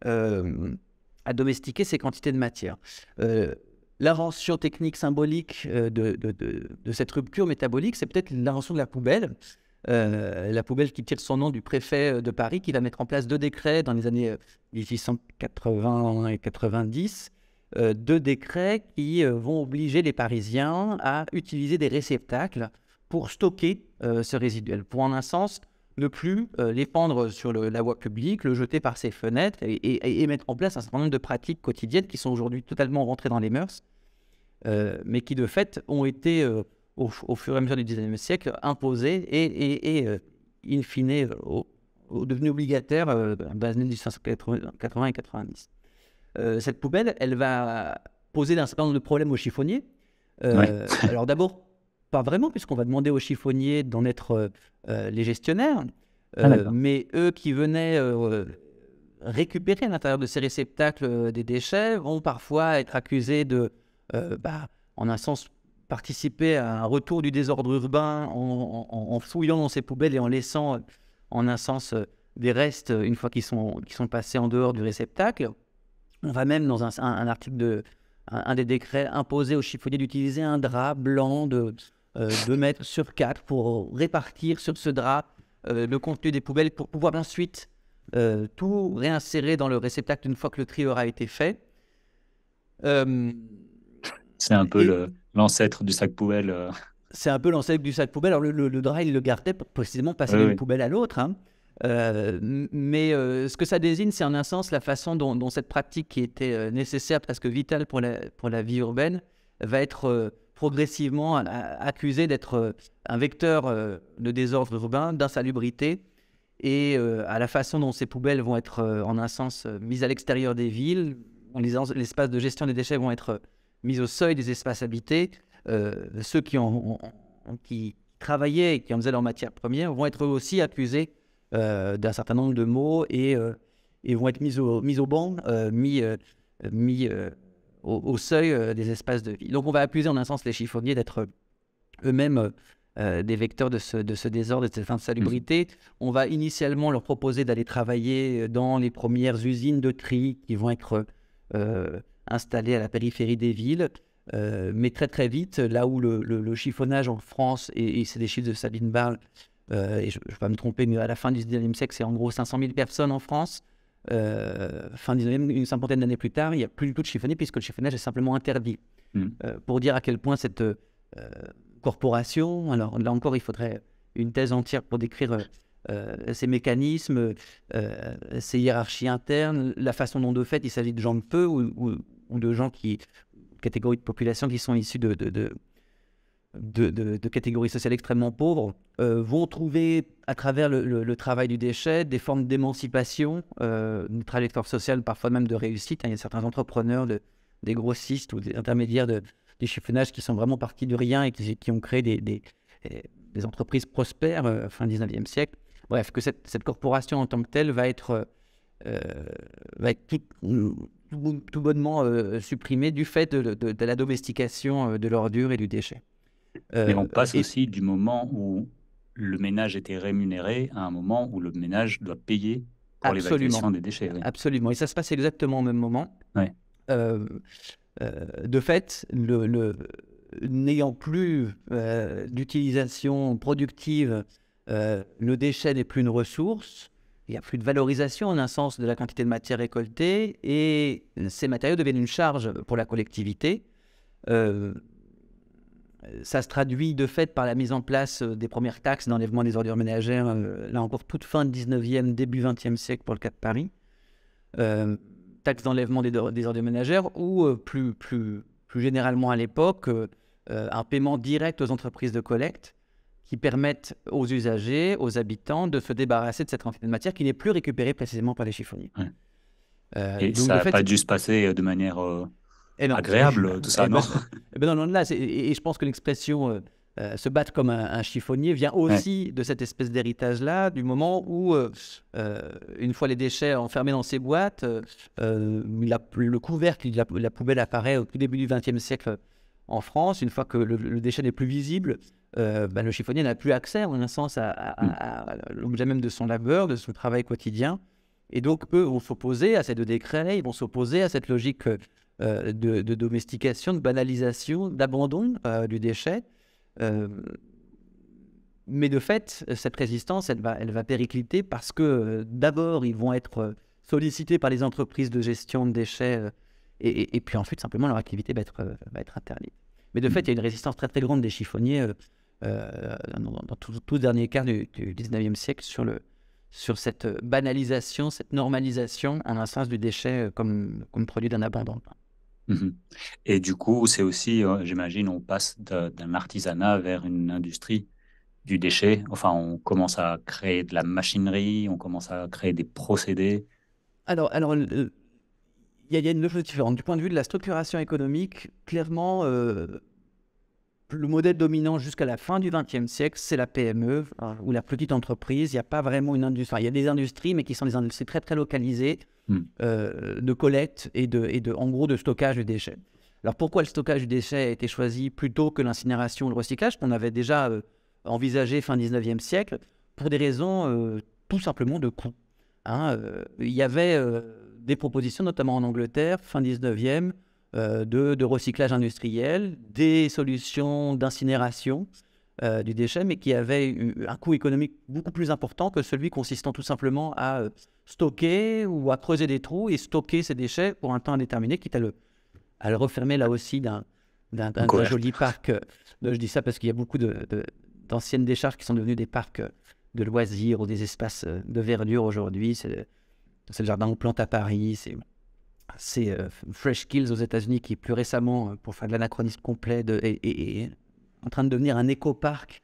à domestiquer ces quantités de matière. L'invention technique symbolique de, cette rupture métabolique, c'est peut-être l'invention de la poubelle. la poubelle qui tire son nom du préfet de Paris, qui va mettre en place deux décrets dans les années 1880 et 90 euh, de décrets qui euh, vont obliger les Parisiens à utiliser des réceptacles pour stocker euh, ce résiduel, pour en un sens ne plus l'épandre sur la voie publique, le jeter par ses fenêtres et, mettre en place un certain nombre de pratiques quotidiennes qui sont aujourd'hui totalement rentrées dans les mœurs, mais qui de fait ont été au, fur et à mesure du XIXe siècle imposées et, et in fine, au, devenu obligataire euh, dans les années 1980 et 90. Euh, cette poubelle, elle va poser un certain nombre de problèmes aux chiffonniers. Euh, alors d'abord, pas vraiment, puisqu'on va demander aux chiffonniers d'en être euh, les gestionnaires, ah, mais eux qui venaient récupérer à l'intérieur de ces réceptacles des déchets vont parfois être accusés de, bah, en un sens, participer à un retour du désordre urbain en, en, fouillant dans ces poubelles et en laissant, en un sens, des restes une fois qu'ils sont, sont passés en dehors du réceptacle. On va même dans un, article de un, des décrets imposer aux chiffonniers d'utiliser un drap blanc de 2 euh, mètres sur 4 pour répartir sur ce drap euh, le contenu des poubelles pour pouvoir ensuite euh, tout réinsérer dans le réceptacle une fois que le tri aura été fait. c'est un peu l'ancêtre du sac poubelle. C'est un peu l'ancêtre du sac poubelle. Alors le, drap, il le gardait précisément passer d'une poubelle à l'autre. Hein. Euh, mais euh, ce que ça désigne, c'est en un sens la façon dont, cette pratique qui était euh, nécessaire, parce que vitale pour la, pour la vie urbaine, va être progressivement accusée d'être un vecteur de désordre urbain, d'insalubrité, et à la façon dont ces poubelles vont être, en un sens, mises à l'extérieur des villes, les espaces de gestion des déchets vont être mis au seuil des espaces habités, ceux qui, ont, qui travaillaient et qui en faisaient leur matière première vont être aussi accusés euh, d'un certain nombre de mots euh, et, vont être mis au, mis au banc, euh, mis, mis au, seuil des espaces de vie. Donc on va accuser en un sens les chiffonniers d'être eux-mêmes des vecteurs de ce, de ce, désordre, de cette insalubrité. salubrité mm. On va initialement leur proposer d'aller travailler dans les premières usines de tri qui vont être installées à la périphérie des villes. mais très très vite, là où le, chiffonnage en France, et, c'est des chiffres de Sabine euh, et je ne vais pas me tromper, mais à la fin du 19e siècle, c'est en gros 500 000 personnes en France. Euh, fin 19e, une cinquantaine d'années plus tard, il n'y a plus du tout de chiffonnier puisque le chiffonnage est simplement interdit. Hmm. Euh, pour dire à quel point cette corporation, alors là encore, il faudrait une thèse entière pour décrire ces mécanismes, ces hiérarchies internes, la façon dont de fait il s'agit de gens de peu ou, de gens qui, catégories de population qui sont issus de, de, catégories sociales extrêmement pauvres euh, vont trouver à travers le, travail du déchet des formes d'émancipation, euh, une trajectoire sociale parfois même de réussite. Il y a certains entrepreneurs, de, des grossistes ou des intermédiaires de, du chiffonnage qui sont vraiment partis de rien et qui, ont créé des, eh, entreprises prospères euh, fin 19e siècle. Bref, que cette, corporation en tant que telle va être, être tout, tout, bonnement supprimée du fait de, la domestication de l'ordure et du déchet. Euh, Mais on euh, passe aussi du moment où le ménage était rémunéré à un moment où le ménage doit payer pour l'évacuation des déchets. Absolument. Et ça se passe exactement au même moment. Euh, de fait, le, n'ayant plus d'utilisation productive, le déchet n'est plus une ressource. Il n'y a plus de valorisation en un sens de la quantité de matière récoltée et ces matériaux deviennent une charge pour la collectivité ça se traduit de fait par la mise en place euh, des premières taxes d'enlèvement des ordures ménagères, euh, là encore toute fin 19e, début 20e siècle pour le cas de Paris. Euh, taxes d'enlèvement des, ordures ménagères ou plus, plus, plus généralement à l'époque, un paiement direct aux entreprises de collecte qui permettent aux usagers, aux habitants de se débarrasser de cette quantité de matière qui n'est plus récupérée précisément par les chiffonniers. Et donc, ça n'a pas dû se passer de manière eh agréable, tout eh ben, ça, eh ben là, et, je pense que l'expression euh, euh, se battre comme un, chiffonnier vient aussi de cette espèce d'héritage-là, du moment où, euh, une fois les déchets enfermés dans ces boîtes, le couvercle, la, la, poubelle apparaît au tout début du XXe siècle en France. Une fois que le, déchet n'est plus visible, ben, le chiffonnier n'a plus accès, en un sens, mm. à, à l'objet même de son labeur, de son travail quotidien. Et donc, eux vont s'opposer à ces deux décrets, ils vont s'opposer à cette logique euh, de, domestication, de banalisation, d'abandon euh, du déchet. Euh, mais de fait, cette résistance, elle va, elle va péricliter parce que d'abord, ils vont être sollicités par les entreprises de gestion de déchets et, puis ensuite, simplement, leur activité va être, être interdite. Mais de mm. fait, il y a une résistance très très grande des chiffonniers dans, tout, tout dernier quart du, du, 19e siècle sur, le, sur cette banalisation, cette normalisation, en un du déchet comme, comme produit d'un abandon. Mmh Et du coup, c'est aussi, euh, j'imagine, on passe d'un artisanat vers une industrie du déchet. Enfin, on commence à créer de la machinerie, on commence à créer des procédés. Alors, alors euh, il y, y, a deux choses différentes. Du point de vue de la structuration économique, clairement, euh, le modèle dominant jusqu'à la fin du XXe siècle, c'est la PME ah. ou la petite entreprise. Il n'y a pas vraiment une industrie. Il y a des industries, mais qui sont des industries très, très localisées Hmm. Euh, de collecte et, de, de, en gros de stockage des déchets. Alors pourquoi le stockage du déchet a été choisi plutôt que l'incinération ou le recyclage qu'on avait déjà euh, envisagé fin 19e siècle Pour des raisons euh, tout simplement de coût. Hein, il y avait des propositions, notamment en Angleterre, fin 19e, de, recyclage industriel, des solutions d'incinération euh, du déchet, mais qui avait un coût économique beaucoup plus important que celui consistant tout simplement à euh, stocker ou à creuser des trous et stocker ces déchets pour un temps indéterminé, quitte à le, à refermer là aussi d'un joli parc. Euh, je dis ça parce qu'il y a beaucoup d'anciennes de, décharges qui sont devenues des parcs de loisirs ou des espaces de verdure aujourd'hui. C'est le jardin aux plantes à Paris, c'est Fresh Kills aux États-Unis qui, plus récemment, pour faire de l'anachronisme complet, de, en train de devenir un éco-parc.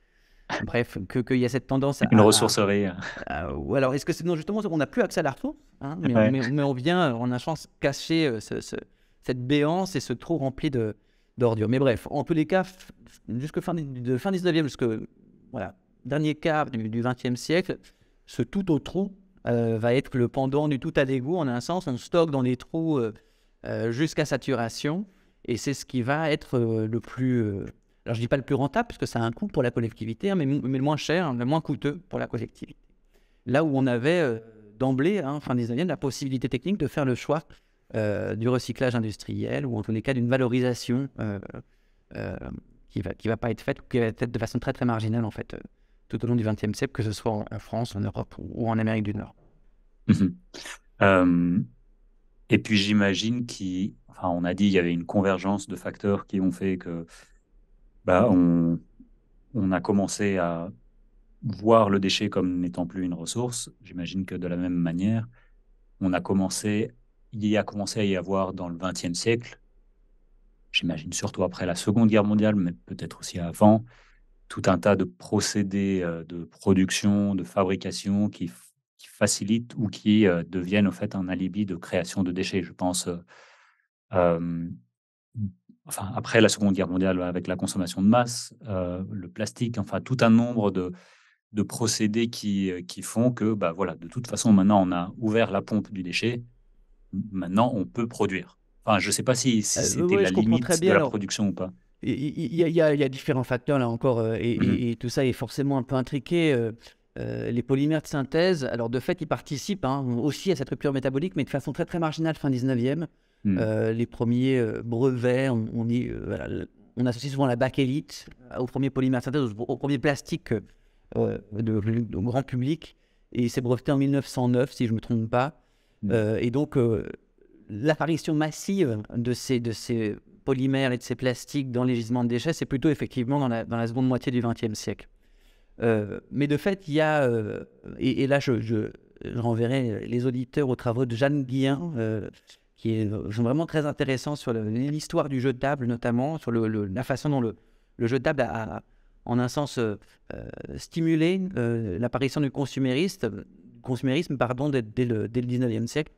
Bref, qu'il que y a cette tendance à. Une ressourcerie. ou alors, est-ce que c'est. Non, justement, on n'a plus accès à la hein, mais, on, on vient, euh, on a chance cacher euh, ce, cette béance et ce trou rempli de, d'ordures. Mais bref, en tous les cas, jusque fin, de fin 19e jusqu'au voilà, dernier quart du, 20e siècle, ce tout au trou euh, va être le pendant du tout à On En un sens, on stocke dans les trous jusqu'à saturation. Et c'est ce qui va être le plus alors je ne dis pas le plus rentable, parce que ça a un coût pour la collectivité, hein, mais, le moins cher, le moins coûteux pour la collectivité. Là où on avait euh, d'emblée, hein, fin des années, la possibilité technique de faire le choix euh, du recyclage industriel, ou en tous les cas d'une valorisation euh, qui ne va, qui va pas être faite, ou qui va être faite de façon très très marginale, en fait, tout au long du XXe siècle, que ce soit en, France, en Europe ou, en Amérique du Nord. Mmh et puis j'imagine qu'on a dit qu'il y avait une convergence de facteurs qui ont fait que bah, on, a commencé à voir le déchet comme n'étant plus une ressource. J'imagine que de la même manière, on a commencé, il y a commencé à y avoir dans le XXe siècle, j'imagine surtout après la Seconde Guerre mondiale, mais peut-être aussi avant, tout un tas de procédés euh, de production, de fabrication qui, facilitent ou qui euh, deviennent en fait un alibi de création de déchets. Je pense euh, enfin, après la Seconde Guerre mondiale, avec la consommation de masse, euh, le plastique, enfin, tout un nombre de, de procédés qui, euh, qui, font que, bah, voilà, de toute façon, maintenant, on a ouvert la pompe du déchet. Maintenant, on peut produire. Enfin, je ne sais pas si, euh, c'était la limite de la production ou pas. Il y, a, différents facteurs là encore, et, mhm. et tout ça est forcément un peu intriqué. Euh, les polymères de synthèse, alors de fait, ils participent hein, aussi à cette rupture métabolique, mais de façon très très marginale, fin 19e. Hmm. Euh, les premiers euh, brevets, on, associe souvent la bakélite au premier polymère de synthèse, au, premiers premier de, au grand public, et c'est breveté en 1909, si je ne me trompe pas. Hmm. et donc, l'apparition massive de ces, polymères et de ces plastiques dans les gisements de déchets, c'est plutôt effectivement dans la, dans la seconde moitié du 20 XXe siècle. Euh, mais de fait, il y a, euh, et, là je, renverrai les auditeurs aux travaux de Jeanne Guillain, euh, qui sont vraiment très intéressants sur l'histoire du jeu de table, notamment sur la façon dont le, jeu de table a, en un sens, stimulé l'apparition du consumérisme, consumérisme pardon, dès, le, 19e siècle,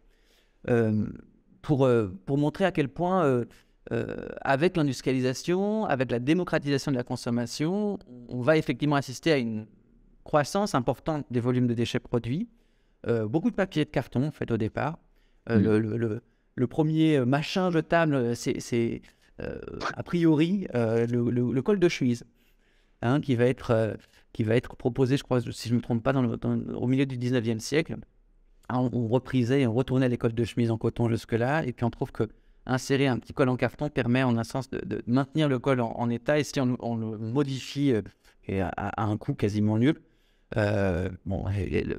pour, pour montrer à quel point euh, avec l'industrialisation, avec la démocratisation de la consommation, on va effectivement assister à une croissance importante des volumes de déchets produits. Euh, beaucoup de papier de carton, en fait, au départ. Euh, mm. le, premier machin jetable, c'est a priori le, col de chemise, hein, qui, va être, qui va être proposé, je crois, si je ne me trompe pas, dans au milieu du 19e siècle. on, hein, on reprisait on retournait les cols de chemise en coton jusque-là, et puis on trouve que insérer un petit col en carton permet en un sens de, maintenir le col en, état et si on, le modifie euh, et à, un coût quasiment nul, euh, bon,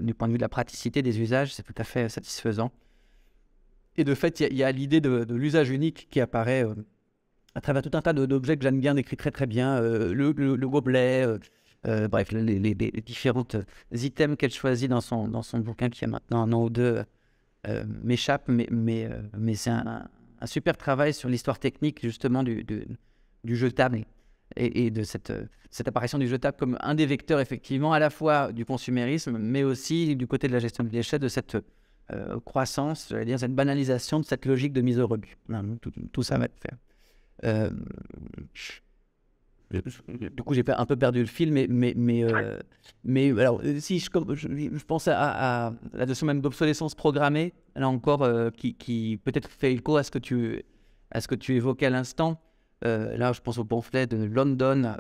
du point de vue de la praticité des usages, c'est tout à fait satisfaisant. Et de fait, il y a, l'idée de, l'usage unique qui apparaît euh, à travers tout un tas d'objets que Jeanne bien décrit très très bien, le, gobelet. bref, les, différentes différents items qu'elle choisit dans son, dans son bouquin qui a maintenant un an ou deux m'échappe, mais, mais, mais c'est un, un super travail sur l'histoire technique justement du, du, jetable et, et, de cette, apparition du jetable comme un des vecteurs effectivement à la fois du consumérisme, mais aussi du côté de la gestion des déchets, de cette croissance, euh, croissance, j'allais dire cette banalisation de cette logique de mise au rebut. tout, ça va être fait. Euh, du coup, j'ai un peu perdu le fil, mais, mais, mais, euh, mais alors, euh, si je, pense à, la notion même d'obsolescence programmée, là encore, euh, qui, peut-être fait écho à ce que tu, est ce que tu évoquais à l'instant. là, je pense au pamphlet de London,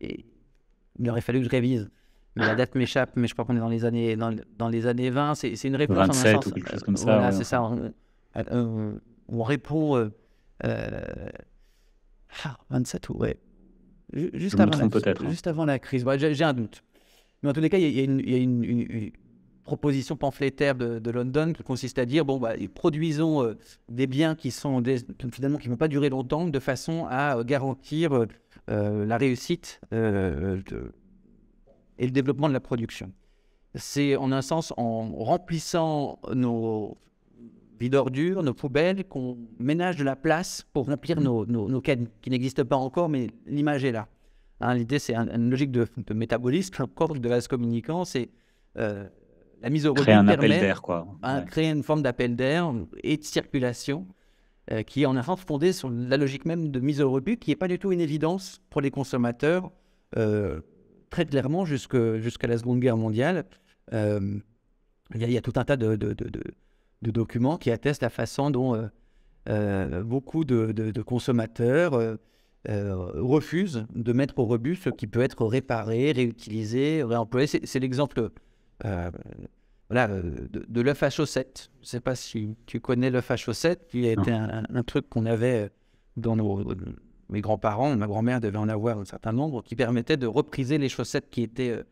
il aurait fallu que je révise. Mais la date m'échappe, mais je crois qu'on est dans les années, dans, les années 20. C'est une réponse en ou quelque chose comme ça. c'est ça. On, on répond. 27 ah, ou ouais. Juste, avant la, hein. juste avant la crise. J'ai un doute. Mais en tous les cas, il y a, une, proposition pamphlétaire de, de, London qui consiste à dire bon, bah, produisons euh, des biens qui sont finalement qui ne vont pas durer longtemps de façon à euh, garantir euh, la réussite et le développement de la production. C'est en un sens en remplissant nos vies d'ordures, nos poubelles, qu'on ménage de la place pour remplir mmh. nos, nos, qui n'existent pas encore, mais l'image est là. Hein, l'idée, c'est une logique de, métabolisme, un corps de vase communicant, c'est euh, la mise au rebut. Créer un appel d'air, quoi. Hein, créer une forme d'appel d'air et de circulation euh, qui est en avance fondée sur la logique même de mise au rebut, qui n'est pas du tout une évidence pour les consommateurs, euh, très clairement jusqu'à la Seconde Guerre mondiale. Il y, a tout un tas de de documents qui attestent la façon dont euh, euh, beaucoup de, consommateurs euh, refusent de mettre au rebut ce qui peut être réparé, réutilisé, réemployé. C'est l'exemple voilà, de, l'œuf à chaussettes. Je ne sais pas si tu connais l'œuf à chaussettes, qui était un, un, truc qu'on avait dans nos, mes grands-parents, ma grand-mère devait en avoir un certain nombre, qui permettait de repriser les chaussettes qui étaient,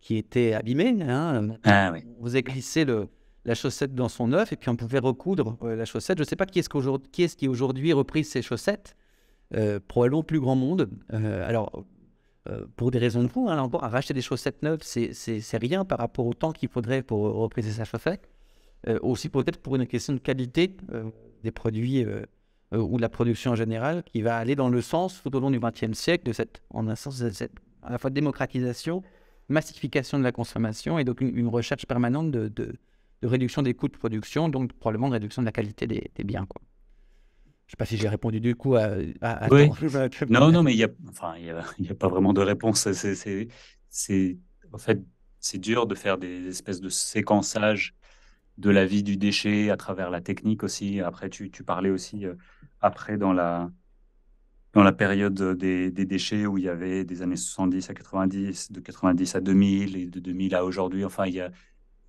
qui étaient abîmées. Hein. Ah, le, la chaussette dans son œuf et puis on pouvait recoudre euh, la chaussette. Je ne sais pas qui est-ce qui, est aujourd'hui reprise ses chaussettes. Euh, probablement plus grand monde. Euh, alors, pour des raisons de coût, hein, à racheter des chaussettes neuves, c'est, rien par rapport au temps qu'il faudrait pour repriser sa chaussette. aussi peut-être pour une question de qualité des produits ou de la production en général, qui va aller dans le sens tout au long du XXe siècle de cette, en un sens, à la fois démocratisation, massification de la consommation et donc une, recherche permanente de de réduction des coûts de production, donc probablement de réduction de la qualité des, des biens. Quoi. Je ne sais pas si j'ai répondu du coup à. Non, non, mais il n'y a, y a, pas vraiment de réponse. C'est, en fait, c'est dur de faire des espèces de séquençage de la vie du déchet à travers la technique aussi. Après, tu, parlais aussi euh, après dans la, dans la période des, des, déchets où il y avait des années 70 à 90, de 90 à 2000 et de 2000 à aujourd'hui. Enfin, il y a,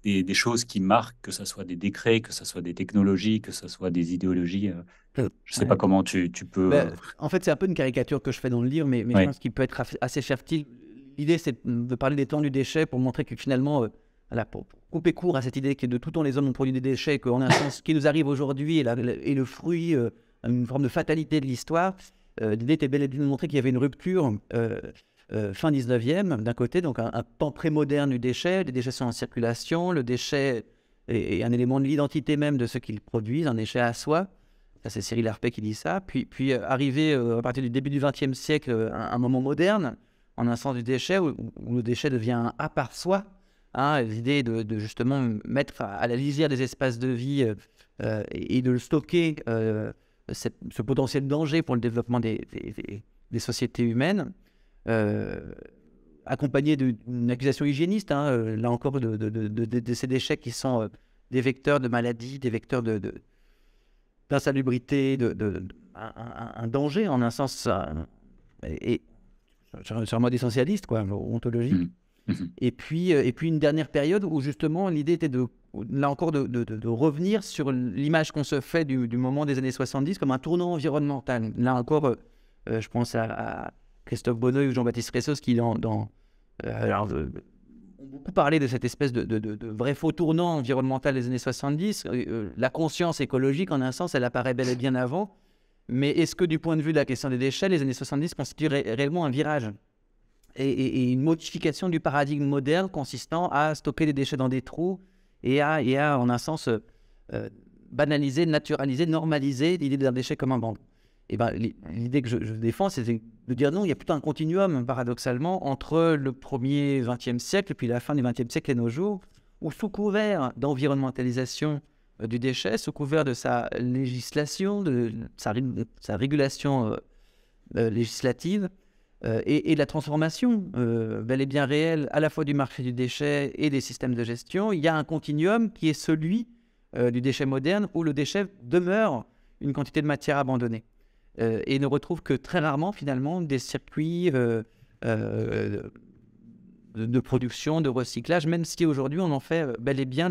des, choses qui marquent, que ce soit des décrets, que ce soit des technologies, que ce soit des idéologies. Euh, euh, je ne sais pas comment tu, tu peux. Ben, euh, en fait, c'est un peu une caricature que je fais dans le livre, mais, je pense qu'il peut être assez fertile. L'idée, c'est de parler des temps du déchet pour montrer que finalement, la pour, couper court à cette idée que de tout temps les hommes ont produit des déchets, qu'on un sens ce qui nous arrive aujourd'hui est, le fruit, une forme de fatalité de l'histoire. l'idée était belle et bien de montrer qu'il y avait une rupture. Euh, fin 19e, d'un côté, donc un, pan prémoderne du déchet, les déchets sont en circulation, le déchet est, un élément de l'identité même de ce qu'ils produisent, un déchet à soi. Ça, c'est Cyril Harpé qui dit ça. Puis, puis euh, arrivé euh, à partir du début du 20e siècle, un, moment moderne, en un sens du déchet, où, le déchet devient un à part soi. Hein, l'idée de, justement mettre à, la lisière des espaces de vie et, de le stocker, ce potentiel danger pour le développement des sociétés humaines. Euh, accompagné d'une accusation hygiéniste, hein, euh, là encore, de, ces déchets qui sont euh, des vecteurs de maladies, des vecteurs d'insalubrité, de, un, un, danger en un sens, et, sur, un mode essentialiste, quoi, ontologique. Mmh. Mmh. Et, puis, et puis une dernière période où justement l'idée était de, là encore de, revenir sur l'image qu'on se fait du, moment des années 70 comme un tournant environnemental. Là encore, je pense à Christophe Bonneuil ou Jean-Baptiste Ressos qui, euh, euh, ont beaucoup parlé de cette espèce de, vrai faux tournant environnemental des années 70. Euh, la conscience écologique, en un sens, elle apparaît bel et bien avant. Mais est-ce que, du point de vue de la question des déchets, les années 70 constituent réellement un virage et, une modification du paradigme moderne consistant à stopper les déchets dans des trous et à, et à en un sens, banaliser, naturaliser, normaliser l'idée d'un déchet comme un banc ben, l'idée que je, défends, c'est de dire non, il y a plutôt un continuum, paradoxalement, entre le premier XXe siècle puis la fin du XXe siècle et nos jours, où sous couvert d'environnementalisation euh, du déchet, sous couvert de sa législation, de, sa, sa, régulation euh, euh, législative, et, et, de la transformation bel et bien réelle à la fois du marché du déchet et des systèmes de gestion, il y a un continuum qui est celui du déchet moderne où le déchet demeure une quantité de matière abandonnée. Euh, et ne retrouve que très rarement finalement des circuits euh, euh, de, production, de recyclage, même si aujourd'hui on en fait bel et bien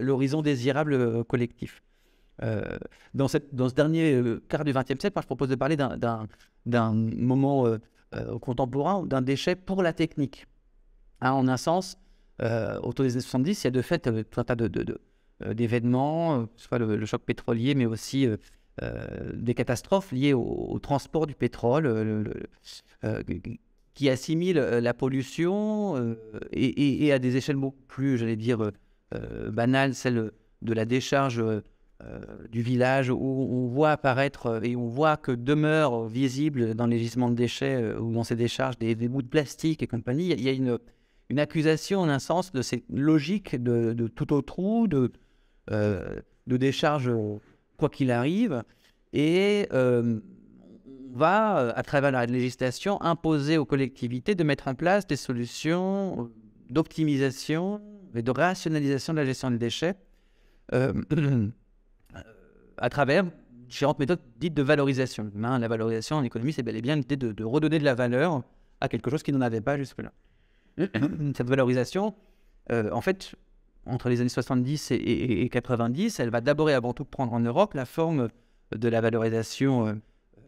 l'horizon désirable collectif. dans, cette, dans ce dernier quart du XXe siècle, je propose de parler d'un moment contemporain, d'un déchet pour la technique. Hein, en un sens, autour des années 70, il y a de fait tout un tas de, d'événements, soit le, choc pétrolier, mais aussi euh, des catastrophes liées au, transport du pétrole, euh, euh, qui assimile la pollution et, à des échelles beaucoup plus, j'allais dire, banales, celle de la décharge du village où on voit apparaître et on voit que demeurent visibles dans les gisements de déchets ou dans ces décharges des, bouts de plastique et compagnie. Il y a une, une accusation en un sens de cette logique de, tout au trou, de, de décharge quoi qu'il arrive, et euh, on va, à travers la législation, imposer aux collectivités de mettre en place des solutions euh, d'optimisation et de rationalisation de la gestion des déchets euh, à travers différentes méthodes dites de valorisation. Hein, la valorisation en économie, c'est bel et bien l'idée de, redonner de la valeur à quelque chose qui n'en avait pas jusque-là. Cette valorisation, en fait, entre les années 70 et, 90, elle va d'abord et avant tout prendre en Europe la forme de la valorisation, euh, euh,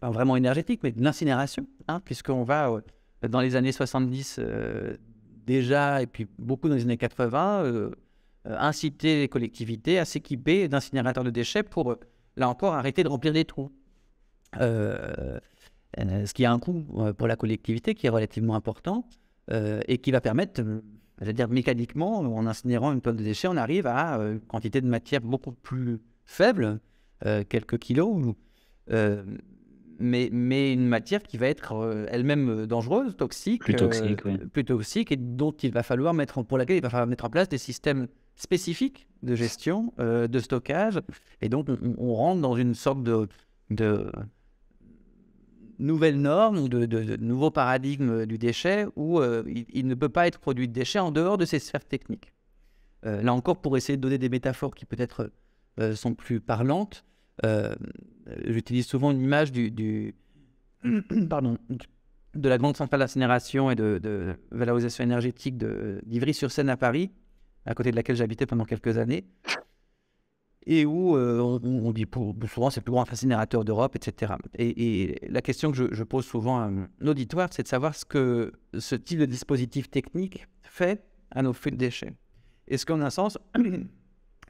pas vraiment énergétique, mais de l'incinération, hein, puisqu'on va euh, dans les années 70 déjà, et puis beaucoup dans les années 80, inciter les collectivités à s'équiper d'incinérateurs de déchets pour, là encore, arrêter de remplir des trous. ce qui a un coût pour la collectivité qui est relativement important et qui va permettre c'est-à-dire mécaniquement, en incinérant une tonne de déchets, on arrive à euh, une quantité de matière beaucoup plus faible, euh, quelques kilos, euh, mais, une matière qui va être elle-même dangereuse, toxique, plus toxique, et dont il va falloir mettre pour laquelle il va falloir mettre en place des systèmes spécifiques de gestion, de stockage, et donc on, rentre dans une sorte de nouvelles normes ou de, nouveaux paradigmes du déchet où euh, il, ne peut pas être produit de déchets en dehors de ces sphères techniques. Euh, là encore, pour essayer de donner des métaphores qui peut-être euh, sont plus parlantes, j'utilise souvent une image du, pardon, de la grande centrale d'incinération et de, de, valorisation énergétique d'Ivry-sur-Seine à Paris, à côté de laquelle j'habitais pendant quelques années et où euh, on, dit souvent souvent c'est le plus grand incinérateur d'Europe, etc. Et, la question que je, pose souvent à auditoire, c'est de savoir ce que ce type de dispositif technique fait à nos feux de déchets. Est-ce qu'en un sens,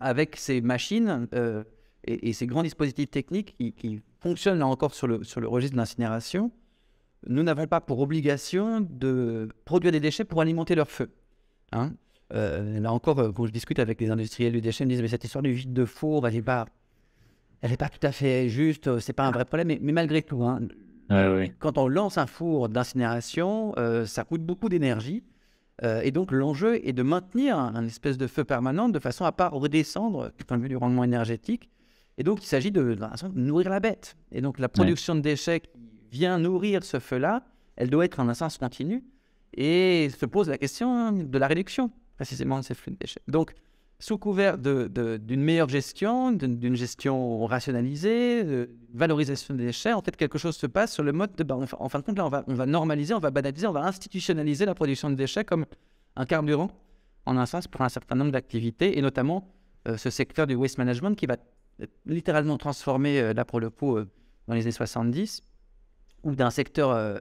avec ces machines euh, et, ces grands dispositifs techniques qui, fonctionnent là encore sur le, sur le registre de l'incinération, nous n'avons pas pour obligation de produire des déchets pour alimenter leur feu. Hein euh, là encore, euh, quand je discute avec les industriels du déchet, ils me disent, mais cette histoire du vide de four, elle n'est pas, elle est pas tout à fait juste, euh, c'est pas un vrai problème, mais, malgré tout, hein, quand on lance un four d'incinération, ça coûte beaucoup d'énergie. et donc l'enjeu est de maintenir un, espèce de feu permanent de façon à ne pas redescendre du point de vue du rendement énergétique. Et donc il s'agit de, nourrir la bête. Et donc la production de déchets qui vient nourrir ce feu-là, elle doit être en un sens continu. Et se pose la question de la réduction précisément ces flux de déchets. Donc, sous couvert d'une meilleure gestion, d'une gestion rationalisée, de valorisation des déchets, en fait, quelque chose se passe sur le mode de. Ben, en fin de compte, là, on va, on va normaliser, on va banaliser, on va institutionnaliser la production de déchets comme un carburant, en un sens, pour un certain nombre d'activités, et notamment euh, ce secteur du waste management qui va littéralement transformer, euh, là pour le coup, euh, dans les années 70, ou d'un secteur euh,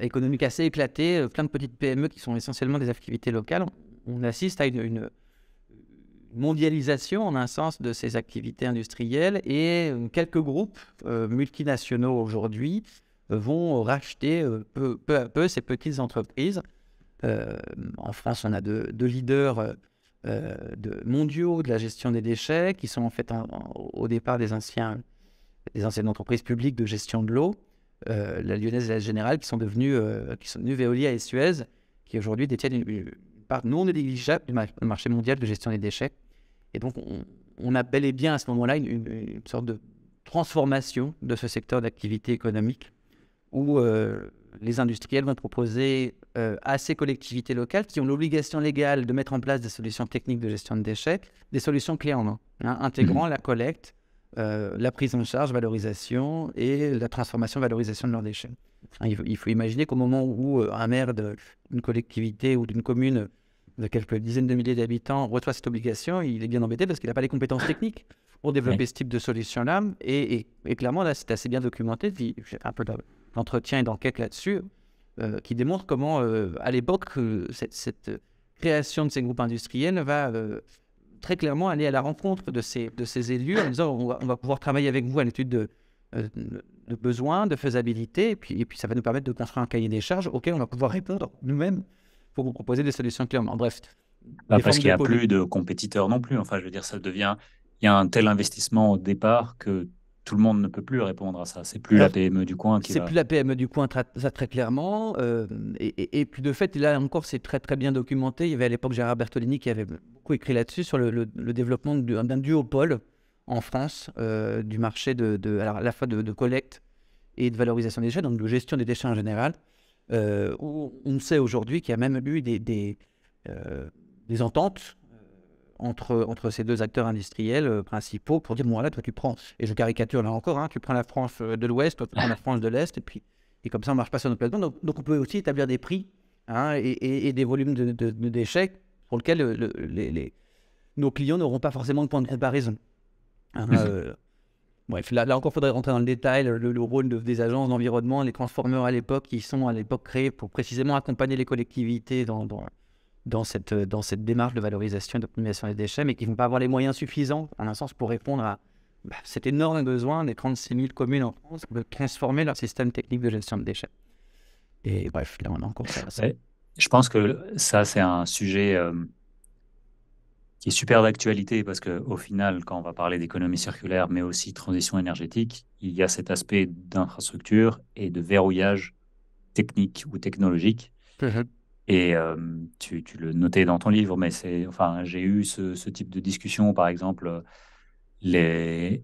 économique assez éclaté, plein de petites PME qui sont essentiellement des activités locales on assiste à une, mondialisation, en un sens, de ces activités industrielles et euh, quelques groupes euh, multinationaux aujourd'hui euh, vont racheter peu, à peu ces petites entreprises. en France, on a deux, leaders de, mondiaux de la gestion des déchets qui sont en fait au départ des, anciens, des anciennes entreprises publiques de gestion de l'eau. la Lyonnaise et la Générale, qui sont devenues qui sont devenues Veolia et Suez, qui aujourd'hui détiennent une, part non négligeable du marché mondial de gestion des déchets. Et donc, on, on a bel et bien à ce moment-là une, sorte de transformation de ce secteur d'activité économique où euh, les industriels vont proposer euh, à ces collectivités locales qui ont l'obligation légale de mettre en place des solutions techniques de gestion de déchets, des solutions clés en main, hein, intégrant mmh. la collecte, euh, la prise en charge, valorisation et la transformation, valorisation de leurs déchets il, faut, imaginer qu'au moment où euh, un maire d'une collectivité ou d'une commune de quelques dizaines de milliers d'habitants reçoit cette obligation, il est bien embêté parce qu'il n'a pas les compétences techniques pour développer ce type de solution-là. Et, et, clairement, là, c'est assez bien documenté. j'ai un peu d'entretien et d'enquête là-dessus euh, qui démontre comment, euh, à l'époque, cette, création de ces groupes industriels va très clairement aller à la rencontre de ces, de élus en disant on va pouvoir travailler avec vous à l'étude de euh, de besoins, de faisabilité, et puis, et puis ça va nous permettre de construire un cahier des charges auquel on va pouvoir répondre nous-mêmes pour vous proposer des solutions En Bref. parce qu'il n'y a plus de compétiteurs non plus. Enfin, je veux dire, ça devient. Il y a un tel investissement au départ que tout le monde ne peut plus répondre à ça. C'est plus la PME du coin qui. C'est plus la PME du coin, ça très clairement. Euh, et, puis de fait, là encore, c'est très très bien documenté. Il y avait à l'époque Gérard Bertolini qui avait beaucoup écrit là-dessus sur le développement d'un duopole en France euh, du marché de, à la fois de, collecte et de valorisation des déchets, donc de gestion des déchets en général, euh, où on sait aujourd'hui qu'il y a même eu des, des, euh, ententes entre, entre ces deux acteurs industriels principaux pour dire, bon, là, toi, tu prends, et je caricature là encore, hein, tu prends la France de l'Ouest, toi, tu prends la France de l'Est, et puis et comme ça, on ne marche pas sur notre plateforme. Donc, on peut aussi établir des prix hein, et, des volumes de, déchets pour lesquels les, nos clients n'auront pas forcément de point de comparaison. Ah, mmh. euh, bref, là, encore, encore, faudrait rentrer dans le détail, le, rôle des agences d'environnement, les transformeurs à l'époque, qui sont à l'époque créés pour précisément accompagner les collectivités dans, dans, cette, dans cette démarche de valorisation et d'optimisation des déchets, mais qui ne vont pas avoir les moyens suffisants, en un sens, pour répondre à bah, cet énorme besoin des 36 000 communes en France de transformer leur système technique de gestion de déchets. Et bref, là, on a encore ça. Je pense que ça, c'est un sujet... Euh, qui est super d'actualité parce qu'au final, quand on va parler d'économie circulaire, mais aussi transition énergétique, il y a cet aspect d'infrastructure et de verrouillage technique ou technologique. Mhm. Et euh, tu, le notais dans ton livre, mais c'est, enfin, j'ai eu ce, type de discussion, par exemple, les,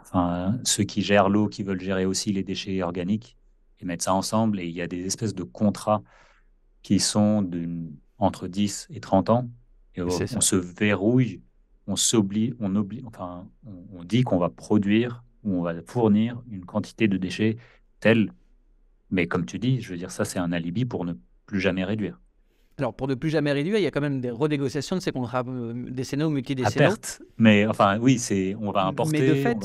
enfin, ceux qui gèrent l'eau, qui veulent gérer aussi les déchets organiques et mettre ça ensemble. Et il y a des espèces de contrats qui sont entre 10 et 30 ans on, se verrouille, on s'oublie, on enfin, on dit qu'on va produire ou on va fournir une quantité de déchets telle. Mais comme tu dis, je veux dire, ça, c'est un alibi pour ne plus jamais réduire alors pour ne plus jamais réduire, il y a quand même des renégociations de ces contrats euh, décennaux, multidécennaux. À perte, mais enfin oui, c'est on va importer. Mais de fait,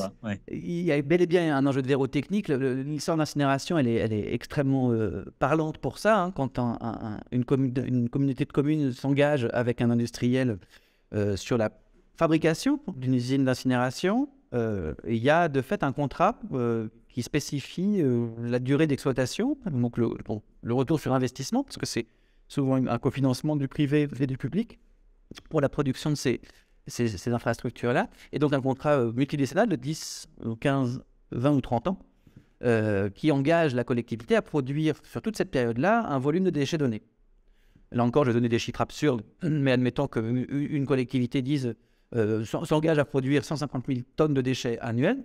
il y a bel et bien un enjeu de verrou technique. L'histoire d'incinération, elle est, elle est extrêmement euh, parlante pour ça. Hein, quand une, une, communauté de communes s'engage avec un industriel euh, sur la fabrication d'une usine d'incinération, il y a de fait un contrat qui spécifie la durée d'exploitation, donc le retour sur investissement, parce que c'est souvent un cofinancement du privé et du public pour la production de ces, infrastructures-là. Et donc un contrat euh, multidécennal de 10, 15, 20 ou 30 ans euh, qui engage la collectivité à produire sur toute cette période-là un volume de déchets donnés. Là encore, je vais donner des chiffres absurdes, mais admettons qu'une collectivité dise euh, s'engage à produire 150 000 tonnes de déchets annuels.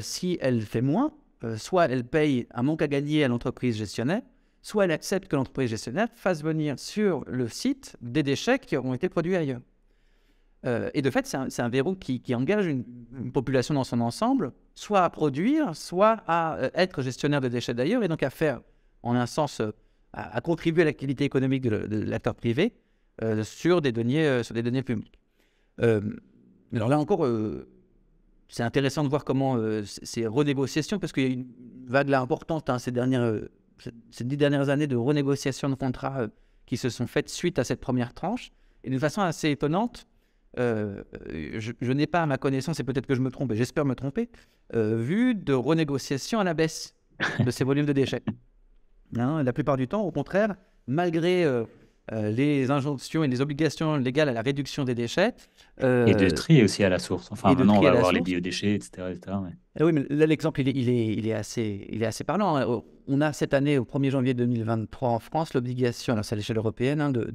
si elle fait moins, soit elle paye un manque à gagner à l'entreprise gestionnaire, soit elle accepte que l'entreprise gestionnaire fasse venir sur le site des déchets qui auront été produits ailleurs. Euh, et de fait, c'est un, verrou qui, engage une, population dans son ensemble, soit à produire, soit à euh, être gestionnaire de déchets d'ailleurs, et donc à faire, en un sens, euh, à, contribuer à la qualité économique de, l'acteur privé sur, des deniers, sur des données publiques. alors là encore, c'est intéressant de voir comment ces renégociations, parce qu'il y a une vague là importante hein, ces dernières ces dix dernières années de renégociation de contrats euh, qui se sont faites suite à cette première tranche. Et d'une façon assez étonnante, euh, je, n'ai pas à ma connaissance, et peut-être que je me trompe, et j'espère me tromper, euh, vu de renégociation à la baisse de ces volumes de déchets. Hein, la plupart du temps, au contraire, malgré euh, les injonctions et les obligations légales à la réduction des déchets. et de trier aussi à la source. Enfin, maintenant, on va avoir les biodéchets, etc. etc. Ah oui, mais l'exemple, il est, assez, il est assez parlant. Hein. Oh, on a cette année, au 1er janvier 2023 en France, l'obligation, alors c'est à l'échelle européenne, hein, de,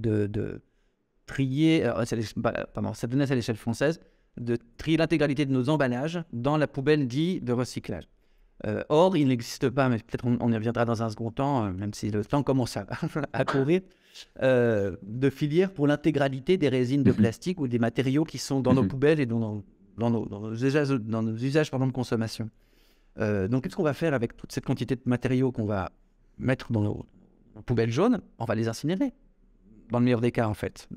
trier, euh, bah, pardon, cette année, c'est à l'échelle française, de trier l'intégralité de nos emballages dans la poubelle dite de recyclage. Euh, or, il n'existe pas, mais peut-être on, y reviendra dans un second temps, euh, même si le temps commence à, courir, euh, de filières pour l'intégralité des résines de mhm. plastique ou des matériaux qui sont dans nos mhm. poubelles et dans, nos, dans nos, usages, dans nos usages de consommation. donc, qu'est-ce qu'on va faire avec toute cette quantité de matériaux qu'on va mettre dans nos poubelles jaunes On va les incinérer, dans le meilleur des cas, en fait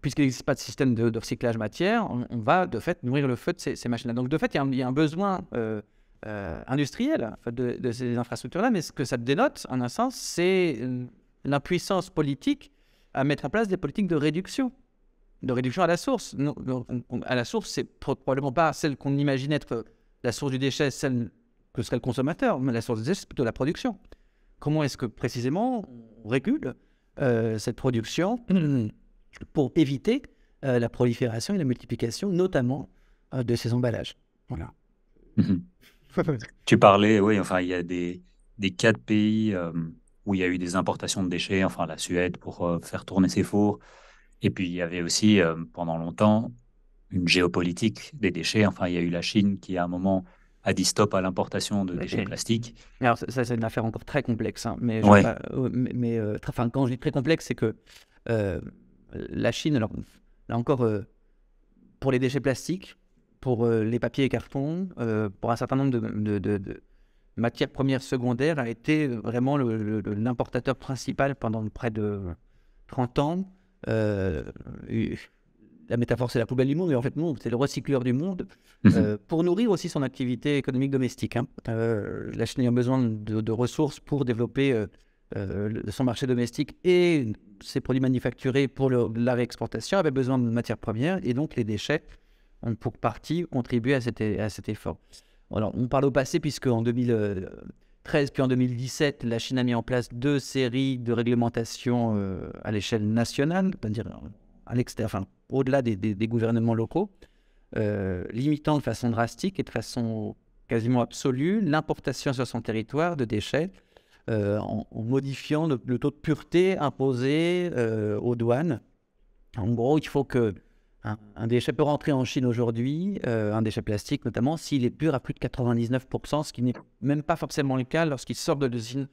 puisqu'il n'existe pas de système de, recyclage matière, on, va de fait nourrir le feu de ces, machines-là. Donc de fait, il y, a un besoin euh, euh, industriel de, ces infrastructures-là, mais ce que ça dénote, en un sens, c'est euh, l'impuissance politique à mettre en place des politiques de réduction, de réduction à la source. à la source, c'est probablement pas celle qu'on imagine être la source du déchet, celle que serait le consommateur, mais la source du déchet, c'est plutôt la production. Comment est-ce que précisément on régule cette production pour éviter euh, la prolifération et la multiplication, notamment euh, de ces emballages. Voilà. Mhm. tu parlais, oui, enfin, il y a des, des cas de pays euh, où il y a eu des importations de déchets, enfin, la Suède pour faire tourner ses fours. Et puis, il y avait aussi, pendant longtemps, une géopolitique des déchets. Enfin, il y a eu la Chine qui, à un moment, a dit stop à l'importation de déchets plastiques. Alors, ça, c'est une affaire encore très complexe. Hein, mais, mais, quand je dis très complexe, c'est que la Chine, alors là encore, euh, pour les déchets plastiques, pour euh, les papiers et cartons, euh, pour un certain nombre de, matières premières secondaires, a été vraiment l'importateur principal pendant près de 30 ans. la métaphore, c'est la poubelle du monde, mais en fait, non, c'est le recycleur du monde mhm. pour nourrir aussi son activité économique domestique. Hein. la Chine a besoin de, de ressources pour développer de euh, son marché domestique et ses produits manufacturés pour la réexportation avaient besoin de matières premières et donc les déchets ont pour partie contribué à cet, à cet effort. Alors, on parle au passé puisque en 2013 puis en 2017, la Chine a mis en place deux séries de réglementations euh, à l'échelle nationale, à dire enfin, au-delà des, gouvernements locaux, euh, limitant de façon drastique et de façon quasiment absolue l'importation sur son territoire de déchets euh, en, modifiant le, taux de pureté imposé euh, aux douanes. En gros, il faut que un, déchet peut rentrer en Chine aujourd'hui, euh, un déchet plastique notamment, s'il est pur à plus de 99%, ce qui n'est même pas forcément le cas lorsqu'il sort de l'usine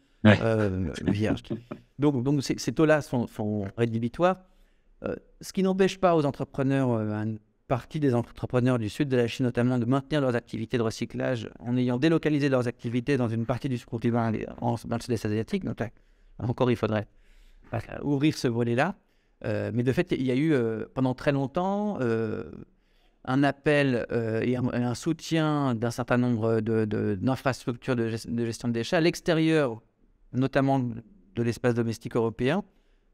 vierge. Donc, donc ces, taux-là sont, sont rédhibitoires. ce qui n'empêche pas aux entrepreneurs partie des entrepreneurs du sud de la Chine notamment de maintenir leurs activités de recyclage en ayant délocalisé leurs activités dans une partie du continent en, dans le sud-est asiatique. Donc encore, il faudrait euh, ouvrir ce volet-là. Euh, mais de fait, il y a eu euh, pendant très longtemps un appel et un, soutien d'un certain nombre d'infrastructures de, de, de, gestion de déchets à l'extérieur, notamment de l'espace domestique européen,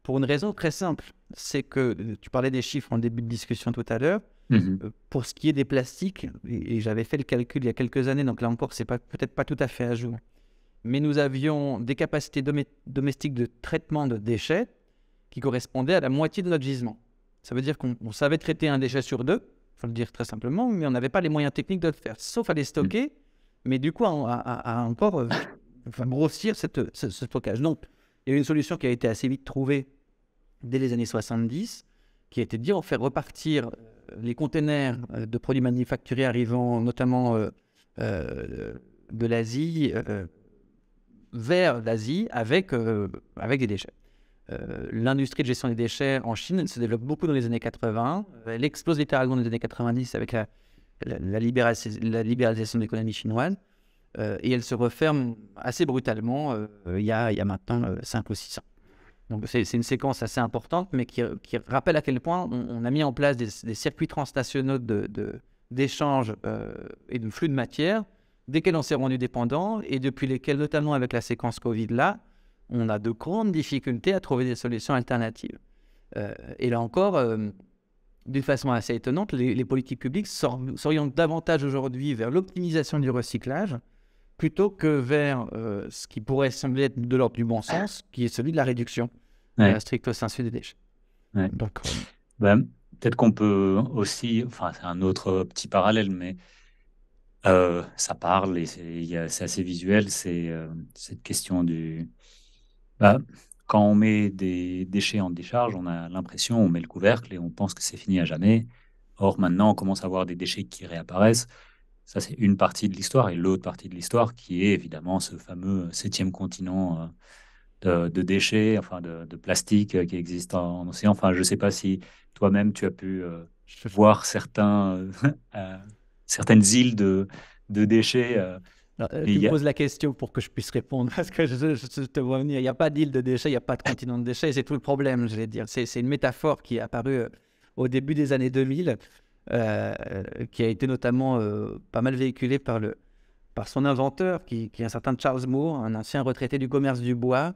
pour une raison très simple. C'est que tu parlais des chiffres en début de discussion tout à l'heure. Mhm. Euh, pour ce qui est des plastiques, et, j'avais fait le calcul il y a quelques années, donc là encore, c'est pas, peut-être pas tout à fait à jour, mais nous avions des capacités domestiques de traitement de déchets qui correspondaient à la moitié de notre gisement. Ça veut dire qu'on savait traiter un déchet sur deux, il faut le dire très simplement, mais on n'avait pas les moyens techniques de le faire, sauf à les stocker, mhm. mais du coup, à, encore euh, enfin, grossir cette, ce, stockage. Donc, il y a une solution qui a été assez vite trouvée dès les années 70, qui a été de dire on fait repartir euh, les containers euh, de produits manufacturés arrivant notamment euh, de l'Asie vers l'Asie avec, avec des déchets. l'industrie de gestion des déchets en Chine se développe beaucoup dans les années 80. Elle explose littéralement dans les années 90 avec la, la, la libéralisation de l'économie chinoise. et elle se referme assez brutalement il, y a, il, y a, maintenant 5 ou 6 ans c'est une séquence assez importante, mais qui, rappelle à quel point on, a mis en place des, circuits transnationaux d'échanges de, euh, et de flux de matière, desquels on s'est rendu dépendant, et depuis lesquels, notamment avec la séquence Covid-là, on a de grandes difficultés à trouver des solutions alternatives. Euh, et là encore, euh, d'une façon assez étonnante, les, politiques publiques s'orientent davantage aujourd'hui vers l'optimisation du recyclage plutôt que vers ce qui pourrait sembler être de l'ordre du bon sens, qui est celui de la réduction ouais. Euh, stricto sensu des déchets. Ouais. Bah, peut-être qu'on peut aussi, enfin, c'est un autre euh, petit parallèle, mais euh, ça parle et c'est assez visuel, c'est cette question du. Bah, quand on met des déchets en décharge, on a l'impression, on met le couvercle et on pense que c'est fini à jamais. Or, maintenant, on commence à voir des déchets qui réapparaissent. Ça, c'est une partie de l'histoire. Et l'autre partie de l'histoire, qui est évidemment ce fameux septième continent de, déchets, enfin de, plastique euh, qui existent en, océan. Enfin, je ne sais pas si toi-même tu as pu euh, voir certains, euh, certaines îles de, déchets. il tu me poses la question pour que je puisse répondre, parce que je, te vois venir. Il n'y a pas d'île de déchets, il n'y a pas de continent de déchets, c'est tout le problème, je vais dire. C'est une métaphore qui est apparue au début des années 2000, qui a été notamment pas mal véhiculée par, le, par son inventeur, qui, qui, est un certain Charles Moore, un ancien retraité du commerce du bois,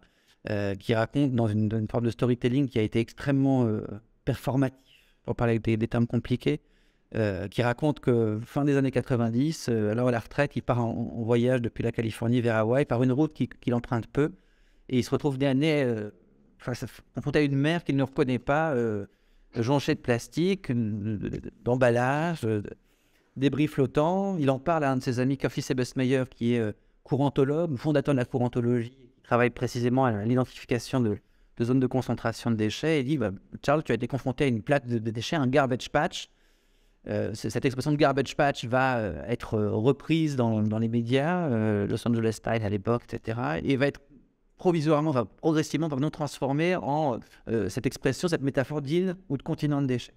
euh, qui raconte dans une, forme de storytelling qui a été extrêmement euh, performatif, pour parler avec des, termes compliqués, euh, qui raconte que fin des années 90, alors à la retraite, il part en, voyage depuis la Californie vers Hawaï par une route qu'il emprunte peu, et il se retrouve des années confronté à une mer qu'il ne reconnaît pas, jonchée de plastique, d'emballage, débris flottants. Il en parle à un de ses amis, Kofi Sebesmeyer, qui est courantologue, fondateur de la courantologie, travaille précisément à l'identification de, zones de concentration de déchets et dit bah, Charles, tu as été confronté à une plate de, déchets, un garbage patch. Euh, cette expression de garbage patch va euh, être euh, reprise dans, les médias, Los Angeles Times à l'époque, etc., et va être provisoirement, va progressivement nous transformer en cette expression, cette métaphore d'île ou de continent de déchets.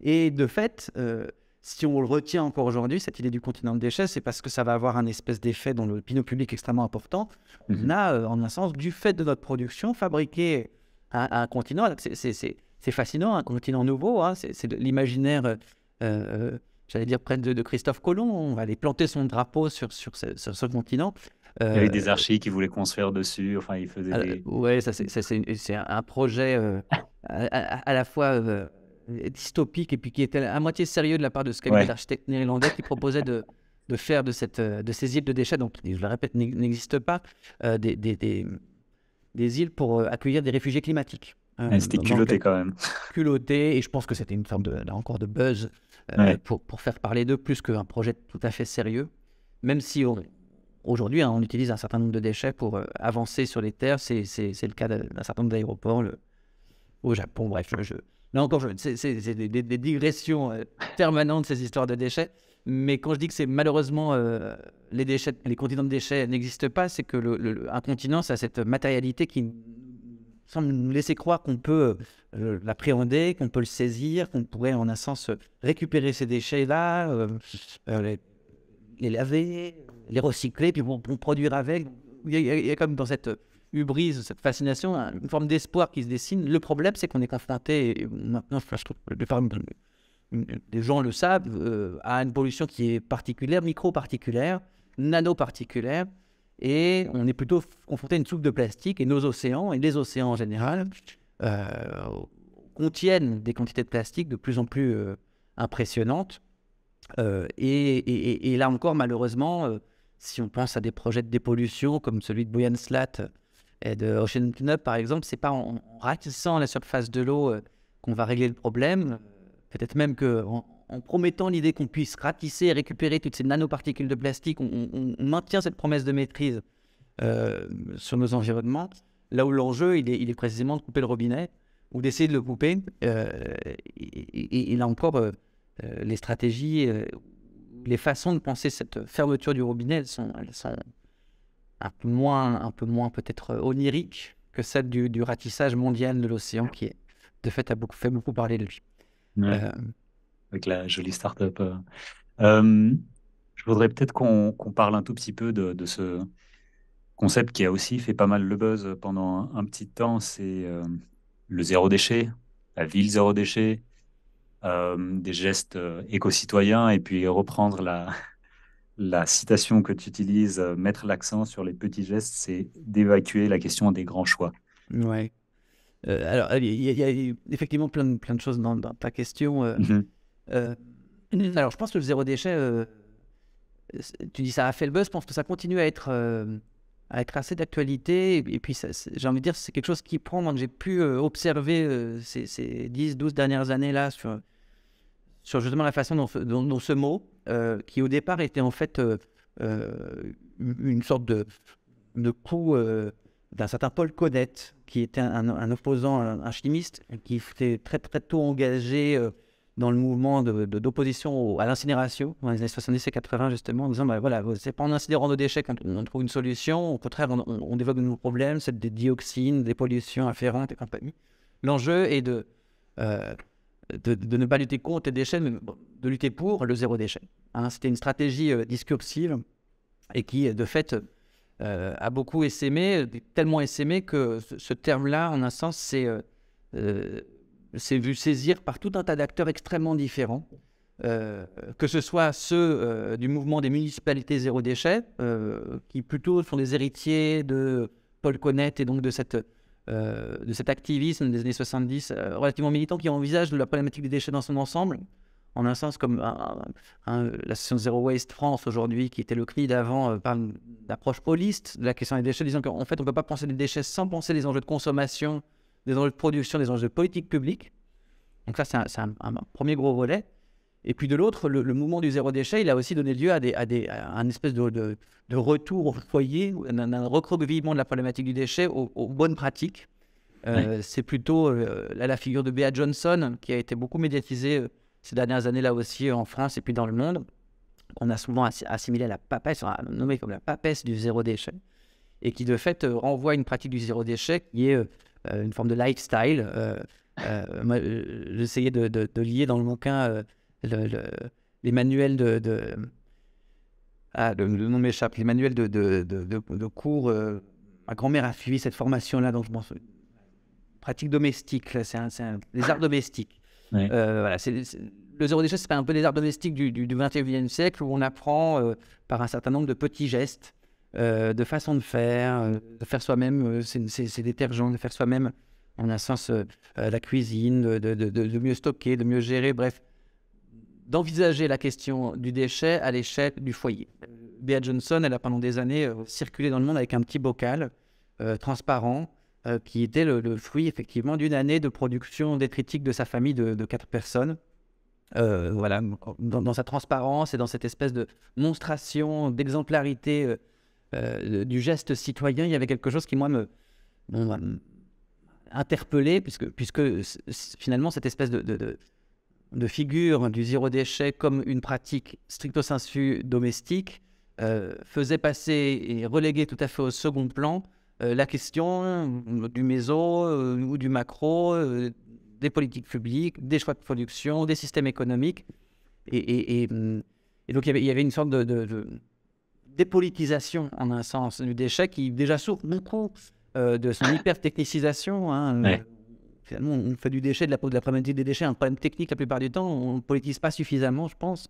Et de fait, si on le retient encore aujourd'hui, cette idée du continent de déchets, c'est parce que ça va avoir un espèce d'effet dans l'opinion publique extrêmement important. On mhm. a, euh, en un sens, du fait de notre production, fabriqué un, continent. C'est fascinant, un continent nouveau. Hein. c'est l'imaginaire, euh, euh, j'allais dire, près de, Christophe Colomb. On va aller planter son drapeau sur, sur, ce, continent. il y avait des archis qui voulaient construire dessus. Enfin, il faisait Oui, ça, c'est un projet à, la fois euh, dystopique et puis qui était à moitié sérieux de la part de ce dit l'architecte néerlandais qui proposait de, de faire de, cette, euh, de ces îles de déchets, donc je le répète, n'existe pas, euh, des, des, des, îles pour accueillir des réfugiés climatiques. Hein, c'était culotté quand même. Culotté, et je pense que c'était une forme de, encore de buzz pour, pour, faire parler d'eux plus qu'un projet tout à fait sérieux, même si aujourd'hui hein, on utilise un certain nombre de déchets pour avancer sur les terres, c'est le cas d'un certain nombre d'aéroports au Japon, bref, je, Là encore, c'est des, digressions euh, permanentes, ces histoires de déchets. Mais quand je dis que c'est malheureusement euh, les déchets, les continents de déchets n'existent pas, c'est que le, continent, ça a cette matérialité qui semble nous laisser croire qu'on peut euh, l'appréhender, qu'on peut le saisir, qu'on pourrait en un sens récupérer ces déchets-là, les, laver, les recycler, puis on, produire avec. Il il y a comme dans cette hubris, cette fascination, hein, une forme d'espoir qui se dessine. Le problème, c'est qu'on est confronté, maintenant, je trouve que les gens le savent, euh, à une pollution qui est particulière, micro-particulière, nano et on est plutôt confronté à une soupe de plastique, et nos océans, et les océans en général, euh, contiennent des quantités de plastique de plus en plus euh, impressionnantes. et, là encore, malheureusement, si on pense à des projets de dépollution comme celui de Boyan Slat, et de Ocean Cleanup, par exemple, c'est pas en, ratissant la surface de l'eau euh, qu'on va régler le problème. Euh, peut-être même qu'en en, promettant l'idée qu'on puisse ratisser et récupérer toutes ces nanoparticules de plastique, on, maintient cette promesse de maîtrise euh, sur nos environnements. Là où l'enjeu, il est, il est, précisément de couper le robinet ou d'essayer de le couper. et, là encore, les stratégies, les façons de penser cette fermeture du robinet, elles sont un peu moins, un peu moins peut-être euh, onirique que celle du, ratissage mondial de l'océan qui est de fait a beaucoup fait beaucoup parler de lui. Euh, Avec la jolie start-up. Euh. je voudrais peut-être qu'on parle un tout petit peu de, ce concept qui a aussi fait pas mal le buzz pendant un, petit temps. C'est le zéro déchet, la ville zéro déchet, des gestes éco-citoyens et puis reprendre la, la citation que tu utilises, euh, mettre l'accent sur les petits gestes, c'est d'évacuer la question des grands choix. Ouais. Euh, alors, il y, a effectivement plein de, plein de choses dans, ta question. Euh, mm-hmm. alors, je pense que le zéro déchet, tu dis ça a fait le buzz, je pense que ça continue à être, à être assez d'actualité. Et, puis, j'ai envie de dire, c'est quelque chose qui prend, j'ai pu observer ces, ces 10, 12 dernières années-là sur sur justement la façon dont, ce mot, euh, qui au départ était en fait euh, euh, une sorte de, coup d'un certain Paul Codette, qui était un, opposant, un, chimiste, qui était très très tôt engagé dans le mouvement d'opposition de, à l'incinération dans les années 70 et 80 justement en disant bah, voilà c'est pas en incinérant nos déchets qu'on trouve une solution au contraire on, on, développe de nouveaux problèmes c'est des dioxines des pollutions afférentes et compagnie l'enjeu est de de, ne pas lutter contre les déchets, mais de lutter pour le zéro déchet. Hein, c'était une stratégie euh, discursive et qui, de fait, euh, a beaucoup essaimé, tellement essaimé que ce, terme-là, en un sens, c'est euh, vu saisir par tout un tas d'acteurs extrêmement différents. que ce soit ceux du mouvement des municipalités zéro déchet, qui plutôt sont des héritiers de Paul Connette et donc de cette euh, de cet activisme des années 70 euh, relativement militant qui envisage la problématique des déchets dans son ensemble, en un sens comme euh, hein, l'association Zero Waste France aujourd'hui, qui était le cri d'avant par holiste de la question des déchets, disant qu'en fait on ne peut pas penser des déchets sans penser les enjeux de consommation, des enjeux de production, des enjeux de politique publique. Donc ça c'est un, premier gros volet. Et puis de l'autre, le, mouvement du zéro déchet, il a aussi donné lieu à, des, à, des, un espèce de, de, retour au foyer, un, un recroquevillement de la problématique du déchet aux, bonnes pratiques. Euh, c'est plutôt euh, la figure de Bea Johnson qui a été beaucoup médiatisée euh, ces dernières années là aussi en France et puis dans le monde. On a souvent assimilé la papesse, on a nommé comme la papesse du zéro déchet, et qui de fait renvoie renvoie une pratique du zéro déchet qui est une forme de lifestyle. J'essayais de, de, lier dans le bouquin le, les manuels de, ah, nom m'échappe, les manuels de, de, de, cours. Euh, ma grand-mère a suivi cette formation-là, donc je Pratique domestique, c'est les arts domestiques. Euh, voilà, c'est le zéro déchet, c'est un peu les arts domestiques du, du, 21e siècle où on apprend euh, par un certain nombre de petits gestes, de façon de faire, de faire soi-même ses détergents, de faire soi-même en un sens la cuisine, de, mieux stocker, de mieux gérer, bref d'envisager la question du déchet à l'échelle du foyer. Bea Johnson, elle a pendant des années euh, circulé dans le monde avec un petit bocal euh, transparent euh, qui était le, fruit effectivement d'une année de production critiques de sa famille de, quatre personnes. voilà, dans, sa transparence et dans cette espèce de monstration d'exemplarité du geste citoyen, il y avait quelque chose qui moi me, interpellé interpellait puisque puisque finalement cette espèce de de figure du zéro déchet comme une pratique stricto sensu domestique euh, faisait passer et reléguer tout à fait au second plan euh, la question euh, du méso ou du macro, des politiques publiques, des choix de production, des systèmes économiques. Et, et, et, hum, donc il y, avait, une sorte de, dépolitisation, en un sens, du déchet qui déjà souffre de son hyper-technicisation. Hein, finalement, on fait du déchet, de la, de la problématique des déchets, un problème technique la plupart du temps. On ne politise pas suffisamment, je pense.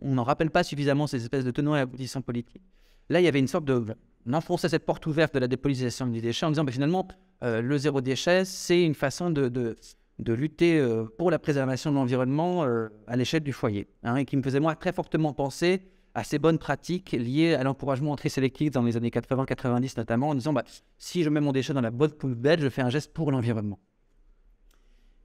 On n'en rappelle pas suffisamment ces espèces de tenants et aboutissants politiques. Là, il y avait une sorte de. On enfonçait cette porte ouverte de la dépolitisation du déchet en disant, bah, finalement, euh, le zéro déchet, c'est une façon de, de, de lutter euh, pour la préservation de l'environnement euh, à l'échelle du foyer. Hein, et qui me faisait, moi, très fortement penser à ces bonnes pratiques liées à l'encouragement très sélectif dans les années 80-90 notamment, en disant bah, si je mets mon déchet dans la bonne poubelle, je fais un geste pour l'environnement.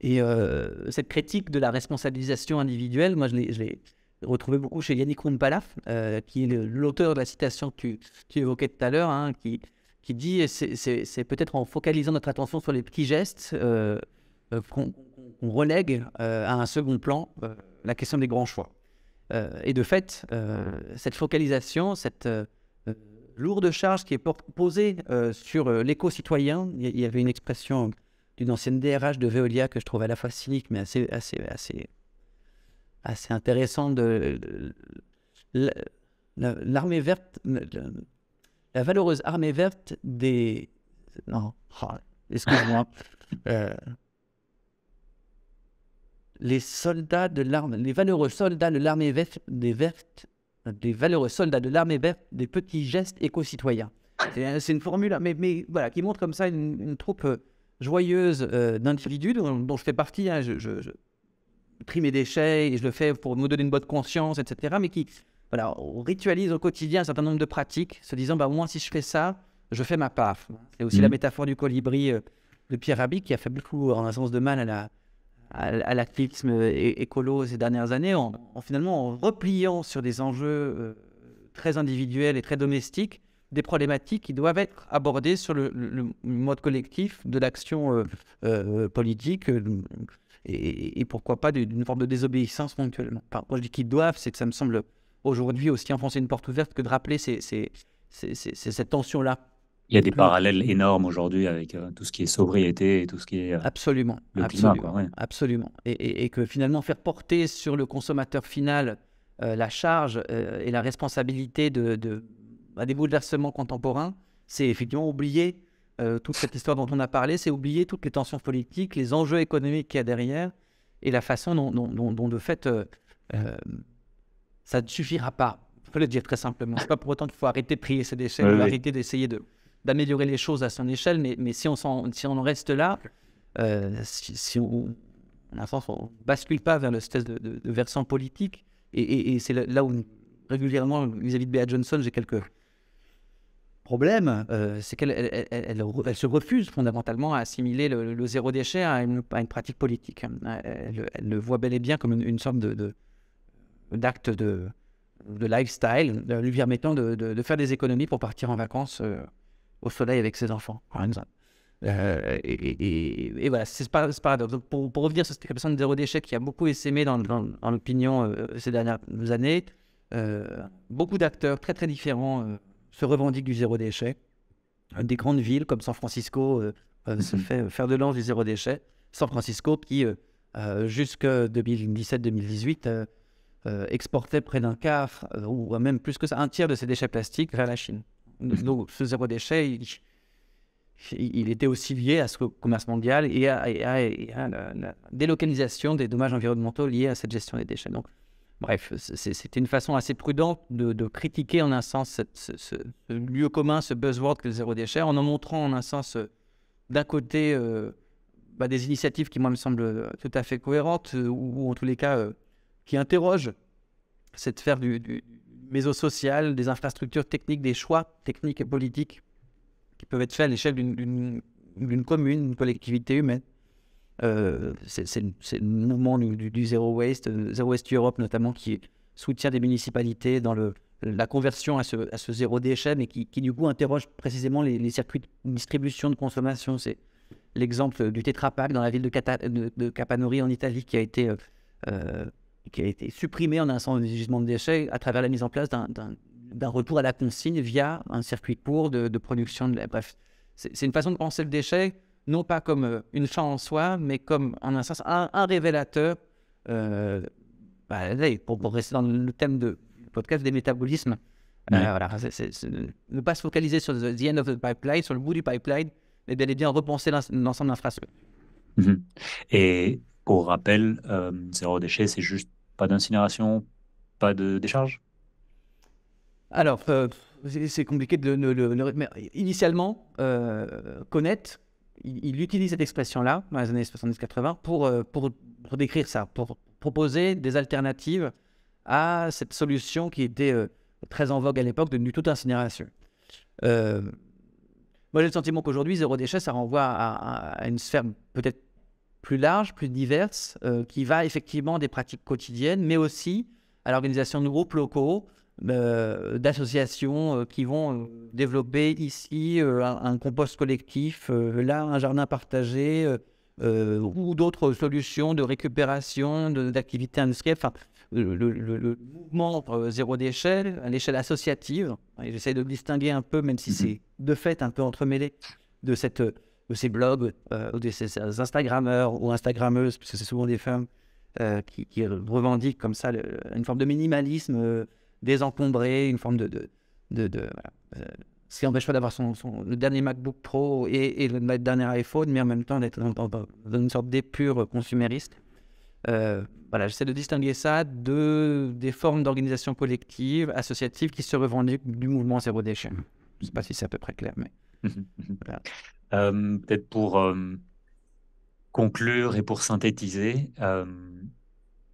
Et euh, cette critique de la responsabilisation individuelle, moi, je l'ai retrouvée beaucoup chez Yannick Rounpalaf, euh, qui est l'auteur de la citation que tu, évoquais tout à l'heure, hein, qui, qui dit c'est peut-être en focalisant notre attention sur les petits gestes euh, qu'on relègue à un second plan la question des grands choix. et de fait, cette focalisation, cette lourde charge qui est posée sur l'éco-citoyen, il y, y avait une expression d'une ancienne DRH de Veolia que je trouve à la fois cynique mais assez, assez, assez, intéressante. De, l'armée verte, la valeureuse armée verte des. Non, oh, excuse-moi. Euh, les soldats de l'armée, les valeureux soldats de l'armée verte, des vertes, des valeureux soldats de l'armée verte, des petits gestes éco-citoyens. C'est une formule, mais, mais voilà, qui montre comme ça une troupe. Euh, joyeuse euh, d'individus dont, je fais partie. Hein. je, je, mes déchets et je le fais pour me donner une bonne conscience, etc. Mais qui, voilà, ritualise au quotidien un certain nombre de pratiques, se disant, bah, au moins si je fais ça, je fais ma part. C'est aussi la mhm. métaphore du colibri euh, de Pierre Rabhi qui a fait beaucoup, en un sens de mal, à la à écolo ces dernières années, en, finalement en repliant sur des enjeux euh, très individuels et très domestiques, des problématiques qui doivent être abordées sur le, mode collectif de l'action euh, euh, politique euh, et, pourquoi pas d'une forme de désobéissance ponctuellement. Moi, quand je dis qu'ils doivent, c'est que ça me semble aujourd'hui aussi enfoncer une porte ouverte que de rappeler ces, c'est cette tension-là. Il y a des parallèles énormes aujourd'hui avec tout ce qui est sobriété et tout ce qui est. absolument. Le absolument. Climat, absolument. Et, et, que finalement, faire porter sur le consommateur final la charge et la responsabilité de, de, à bah, des bouleversements contemporains, c'est effectivement oublier euh, toute cette histoire dont on a parlé, c'est oublier toutes les tensions politiques, les enjeux économiques qu'il y a derrière, et la façon dont, dont, dont, de fait, euh, euh, ça ne suffira pas. Il faut le dire très simplement. n'est pas pour autant qu'il faut arrêter de prier cette échelle, arrêter d'essayer de, d'améliorer les choses à son échelle, mais, mais si, on en, si on reste là, si, on, en un sens, on bascule pas vers le stress de, de, versant politique, et, c'est là, où régulièrement, vis-à-vis de Béat Johnson, j'ai quelques problème, euh, c'est qu'elle elle, se refuse fondamentalement à assimiler le, zéro déchet à une, pratique politique. Elle, le voit bel et bien comme une, sorte de, d'acte de, de, lifestyle, lui permettant de, faire des économies pour partir en vacances euh, au soleil avec ses enfants, ah, euh, et, voilà, c'est ce paradoxe. pour, revenir sur cette question de zéro déchet qui a beaucoup essaimé dans, l'opinion ces dernières années, beaucoup d'acteurs très très différents se revendiquent du zéro déchet. Des grandes villes comme San Francisco euh, euh, se mhm. fait euh, faire de lance du zéro déchet. San Francisco qui, jusqu'en 2017-2018, exportait près d'un quart, ou même plus que ça, un tiers de ses déchets plastiques vers la Chine. Mhm. Donc ce zéro déchet, il, était aussi lié à ce commerce mondial et à, la, délocalisation des dommages environnementaux liés à cette gestion des déchets. Donc Bref, c'était une façon assez prudente de, critiquer en un sens ce, lieu commun, ce buzzword que le zéro déchet, en en montrant en un sens euh, d'un côté euh, bah, des initiatives qui moi me semblent euh, tout à fait cohérentes ou, en tous les cas qui interrogent cette sphère du, du méso-social, des infrastructures techniques, des choix techniques et politiques qui peuvent être faits à l'échelle d'une commune, d'une collectivité humaine. Euh, c'est le mouvement du, Zero Waste, euh, Zero Waste Europe notamment, qui soutient des municipalités dans le, la conversion à ce, zéro déchet, mais qui, du coup interroge précisément les, circuits de distribution de consommation. C'est l'exemple du Tetra dans la ville de, Capanori en Italie qui a été, euh, euh qui a été supprimé en un gisement de déchets à travers la mise en place d'un retour à la consigne via un circuit court de, production. bref, c'est une façon de penser le déchet non pas comme euh, une fin en soi, mais comme en un sens un, révélateur, euh, bah, pour, rester dans le thème de, du podcast des métabolismes, euh, voilà, ne pas se focaliser sur the, end of the sur le bout du pipeline, mais bien repenser l'ensemble d'infrastructures. Mhm. Et au rappel, zéro déchet, c'est juste pas d'incinération, pas de décharge Alors, c'est compliqué de le. initialement, connaître il, utilise cette expression-là dans les années 70-80 pour, pour, euh, pour, décrire ça, pour proposer des alternatives à cette solution qui était euh, très en vogue à l'époque de tout incinération. Euh, moi, j'ai le sentiment qu'aujourd'hui, zéro déchet, ça renvoie à, une sphère peut-être plus large, plus diverse, euh, qui va effectivement des pratiques quotidiennes, mais aussi à l'organisation de groupes locaux, euh, d'associations euh, qui vont euh, développer ici un, compost collectif, là un jardin partagé ou d'autres solutions de récupération d'activités industrielles. Enfin, le, mouvement zéro déchet à l'échelle associative, j'essaie de distinguer un peu, même si mhm. c'est de fait un peu entremêlé de cette de ces blogs ou de ces, Instagrammeurs ou Instagrammeuses, parce c'est souvent des femmes qui, revendiquent comme ça une forme de minimalisme désencombrer une forme de. de, de, euh, ce qui n'empêche pas d'avoir son, le dernier MacBook Pro et, et, le dernier iPhone, mais en même temps d'être dans, une sorte d'épure consumériste. Euh, voilà, j'essaie de distinguer ça de, des formes d'organisation collective, associative qui se revendiquent du mouvement zéro déchet. Je ne sais pas si c'est à peu près clair, mais. Euh, peut-être pour conclure et pour synthétiser,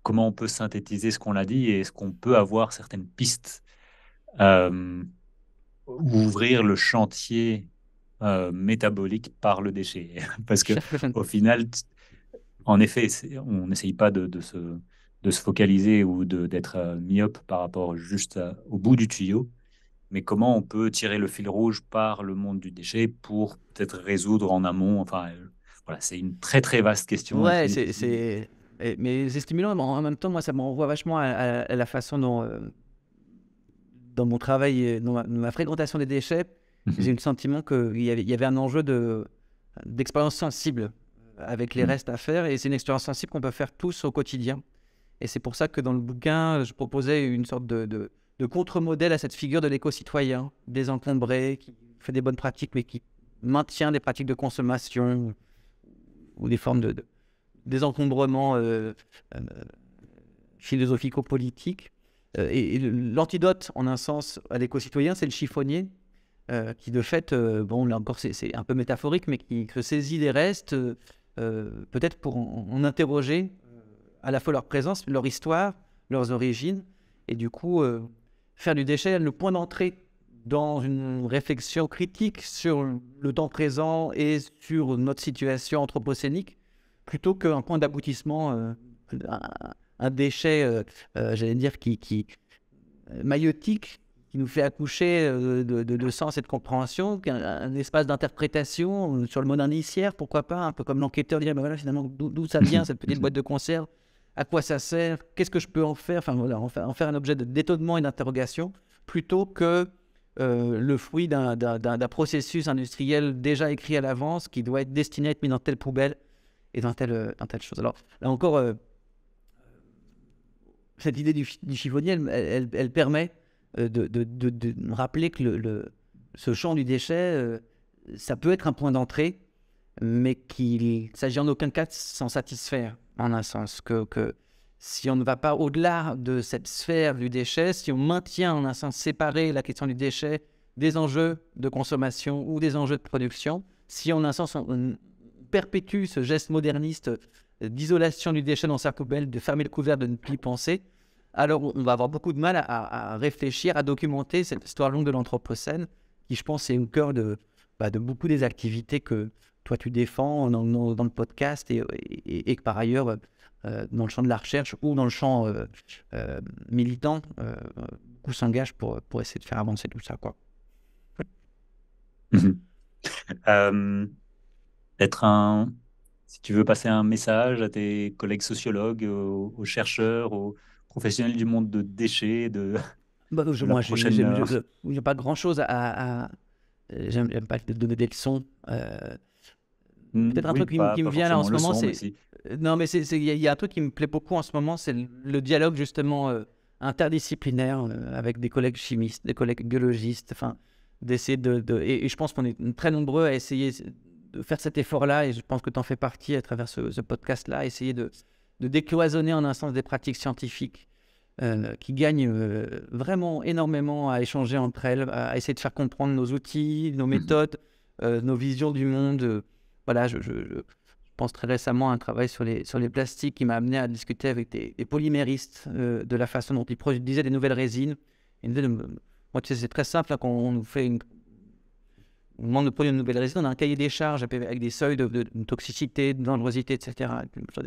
comment on peut synthétiser ce qu'on a dit et est-ce qu'on peut avoir certaines pistes euh, ouvrir le chantier euh, métabolique par le déchet. Parce que au final, en effet, on n'essaye pas de, se, de, se, focaliser ou d'être euh, myope par rapport juste euh, au bout du tuyau, mais comment on peut tirer le fil rouge par le monde du déchet pour peut-être résoudre en amont. Enfin, voilà, c'est une très très vaste question. Ouais, c'est mais c'est stimulant. En même temps, moi, ça me renvoie vachement à, la façon dont, euh, dans mon travail, dans ma, fréquentation des déchets, mhm. j'ai eu le sentiment qu'il y, avait un enjeu de, d'expérience sensible euh, avec les mhm. restes à faire. Et c'est une expérience sensible qu'on peut faire tous au quotidien. Et c'est pour ça que dans le bouquin, je proposais une sorte de, de, contre-modèle à cette figure de l'éco-citoyen, désencombré, qui fait des bonnes pratiques, mais qui maintient des pratiques de consommation ou des formes de des encombrements euh, euh, philosophico-politiques. Euh, et, l'antidote, en un sens, à l'éco-citoyen, c'est le chiffonnier, qui de fait, bon là encore c'est un peu métaphorique, mais qui se saisit des restes, peut-être pour en, en, interroger à la fois leur présence, leur histoire, leurs origines, et du coup faire du déchet le point d'entrée dans une réflexion critique sur le temps présent et sur notre situation anthropocénique, plutôt qu'un point d'aboutissement, euh, un déchet, euh, euh, j'allais dire, qui, qui maïotique, qui nous fait accoucher de, de, sens et de compréhension, un, espace d'interprétation sur le mode indiciaire, pourquoi pas, un peu comme l'enquêteur dirait, mais ben voilà, finalement, d'où ça vient cette petite boîte de conserve, à quoi ça sert, qu'est-ce que je peux en faire, enfin voilà, en faire, en faire un objet de détonnement et d'interrogation, plutôt que le fruit d'un processus industriel déjà écrit à l'avance qui doit être destiné à être mis dans telle poubelle et euh, dans telle, chose. Alors là encore, euh, cette idée du, du chiffonnier, elle, elle, permet euh, de, de, de, rappeler que le, le, ce champ du déchet, ça peut être un point d'entrée, mais qu'il s'agit en aucun cas de s'en satisfaire, en un sens que, que si on ne va pas au-delà de cette sphère du déchet, si on maintient en un sens séparé la question du déchet des enjeux de consommation ou des enjeux de production, si en un sens on, perpétue ce geste moderniste euh, d'isolation du déchet dans sa de fermer le couvert, de ne plus penser, alors on va avoir beaucoup de mal à, réfléchir, à documenter cette histoire longue de l'Anthropocène, qui je pense est au cœur de, bah, de beaucoup des activités que toi tu défends dans, dans, le podcast et, que par ailleurs, euh, dans le champ de la recherche ou dans le champ euh, militant, beaucoup s'engagent pour, essayer de faire avancer tout ça. Quoi. être un, si tu veux passer un message à tes collègues sociologues, aux, chercheurs, aux professionnels du monde de déchets, de... Bah, je, de moi, je n'ai pas grand-chose à... à... J'aime pas te donner des leçons. Euh, hmm, peut-être un truc qui, me vient là en ce moment, c'est... Euh, non, mais il y, a un truc qui me plaît beaucoup en ce moment, c'est le, dialogue justement euh, interdisciplinaire avec des collègues chimistes, des collègues biologistes, enfin, d'essayer de, et, je pense qu'on est très nombreux à essayer de faire cet effort-là, et je pense que tu en fais partie à travers ce, podcast-là, essayer de, décloisonner en un sens des pratiques scientifiques euh, qui gagnent euh, vraiment énormément à échanger entre elles, à essayer de faire comprendre nos outils, nos mhm. méthodes, euh, nos visions du monde. Voilà, je, pense très récemment à un travail sur les, sur les plastiques qui m'a amené à discuter avec des, polyméristes de la façon dont ils produisaient des nouvelles résines. Et moi, tu sais, c'est très simple, qu'on hein, quand on nous fait une produire une nouvelle résine, on a un cahier des charges avec des seuils de, toxicité, de dangerosité, etc.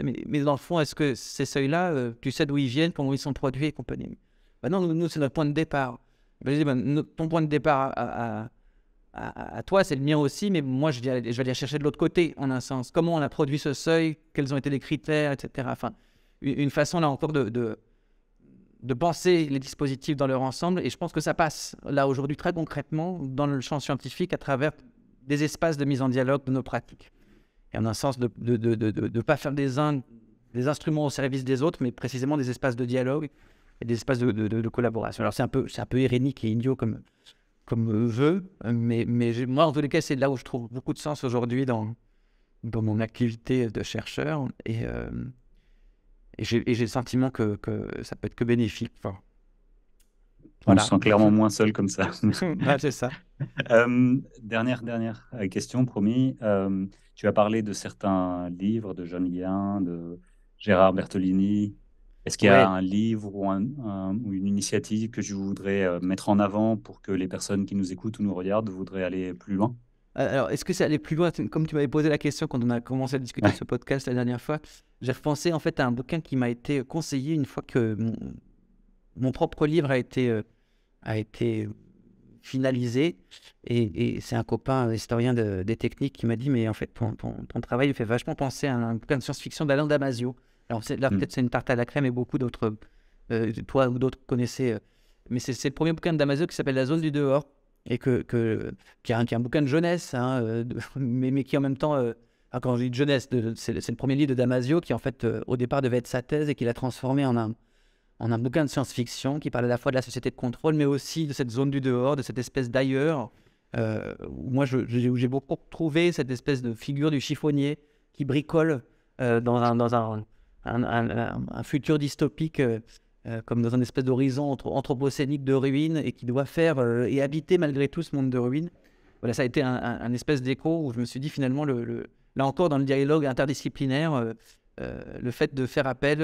Mais, dans le fond, est-ce que ces seuils-là, euh, tu sais d'où ils viennent, comment ils sont produits et compagnie ben Non, nous, c'est notre point de départ. Ben, je dis, ben, ton point de départ à, toi, c'est le mien aussi, mais moi, je, je vais aller chercher de l'autre côté, en un sens. Comment on a produit ce seuil Quels ont été les critères, etc. Enfin, une façon, là encore, de de penser les dispositifs dans leur ensemble. Et je pense que ça passe là aujourd'hui très concrètement dans le champ scientifique à travers des espaces de mise en dialogue de nos pratiques. Et en un sens, de ne de, de, de, pas faire des, uns des instruments au service des autres, mais précisément des espaces de dialogue et des espaces de, collaboration. Alors c'est un peu, c'est un peu hérénique et idiot comme, comme vœu, mais, mais moi, en tous les cas, c'est là où je trouve beaucoup de sens aujourd'hui dans, dans mon activité de chercheur. Et, euh, et j'ai le sentiment que, que, ça peut être que bénéfique. Enfin, on se sent clairement moins seul comme ça. Euh, c'est ça. Euh, dernière, dernière euh, question, promis. tu as parlé de certains livres de jean Guéin, de Gérard Bertolini. Est-ce qu'il y a un livre ou, ou, une initiative que je voudrais mettre en avant pour que les personnes qui nous écoutent ou nous regardent voudraient aller plus loin euh, alors, est-ce que ça allait plus loin Comme tu m'avais posé la question quand on a commencé à discuter de ce podcast la dernière fois, j'ai repensé en fait à un bouquin qui m'a été euh, conseillé une fois que mon, propre livre a été, euh, a été finalisé. Et, c'est un copain historien des techniques qui m'a dit Mais en fait, ton, travail me fait vachement penser à un bouquin de science-fiction d'Alain Damasio. Alors là, mm. peut-être c'est une tarte à la crème et beaucoup d'autres, toi ou d'autres connaissaient. mais c'est le premier bouquin de Damasio qui s'appelle La zone du dehors, et que, qui, est un, bouquin de jeunesse, hein, euh, mais, qui en même temps, euh, quand je dis de jeunesse, c'est le premier livre de Damasio qui en fait euh, au départ devait être sa thèse et qui l'a transformé en un, en un bouquin de science-fiction qui parle à la fois de la société de contrôle, mais aussi de cette zone du dehors, de cette espèce d'ailleurs, où moi j'ai beaucoup trouvé cette espèce de figure du chiffonnier qui bricole dans un, un, un futur dystopique. Euh, comme dans un espèce d'horizon anthropocénique de ruines et qui doit faire euh, et habiter malgré tout ce monde de ruines. Voilà, ça a été un, espèce d'écho où je me suis dit finalement, le, là encore dans le dialogue interdisciplinaire, euh, le fait de faire appel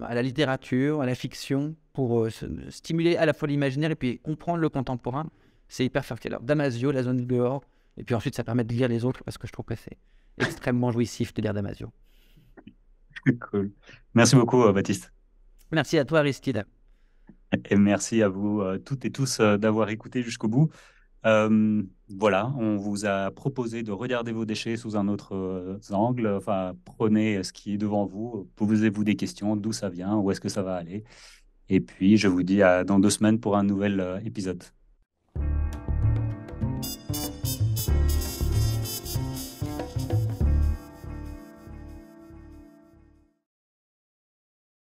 à la littérature, à la fiction, pour se, stimuler à la fois l'imaginaire et puis comprendre le contemporain, c'est hyper fertile. Alors Damasio, la zone de dehors, et puis ensuite ça permet de lire les autres parce que je trouve que c'est extrêmement jouissif de lire Damasio. Cool. Merci beaucoup, Baptiste. Merci à toi, Aristide. Et merci à vous euh, toutes et tous euh, d'avoir écouté jusqu'au bout. Euh, voilà, on vous a proposé de regarder vos déchets sous un autre angle. Enfin, prenez ce qui est devant vous, posez-vous des questions, d'où ça vient, où est-ce que ça va aller. Et puis, je vous dis à dans deux semaines pour un nouvel épisode.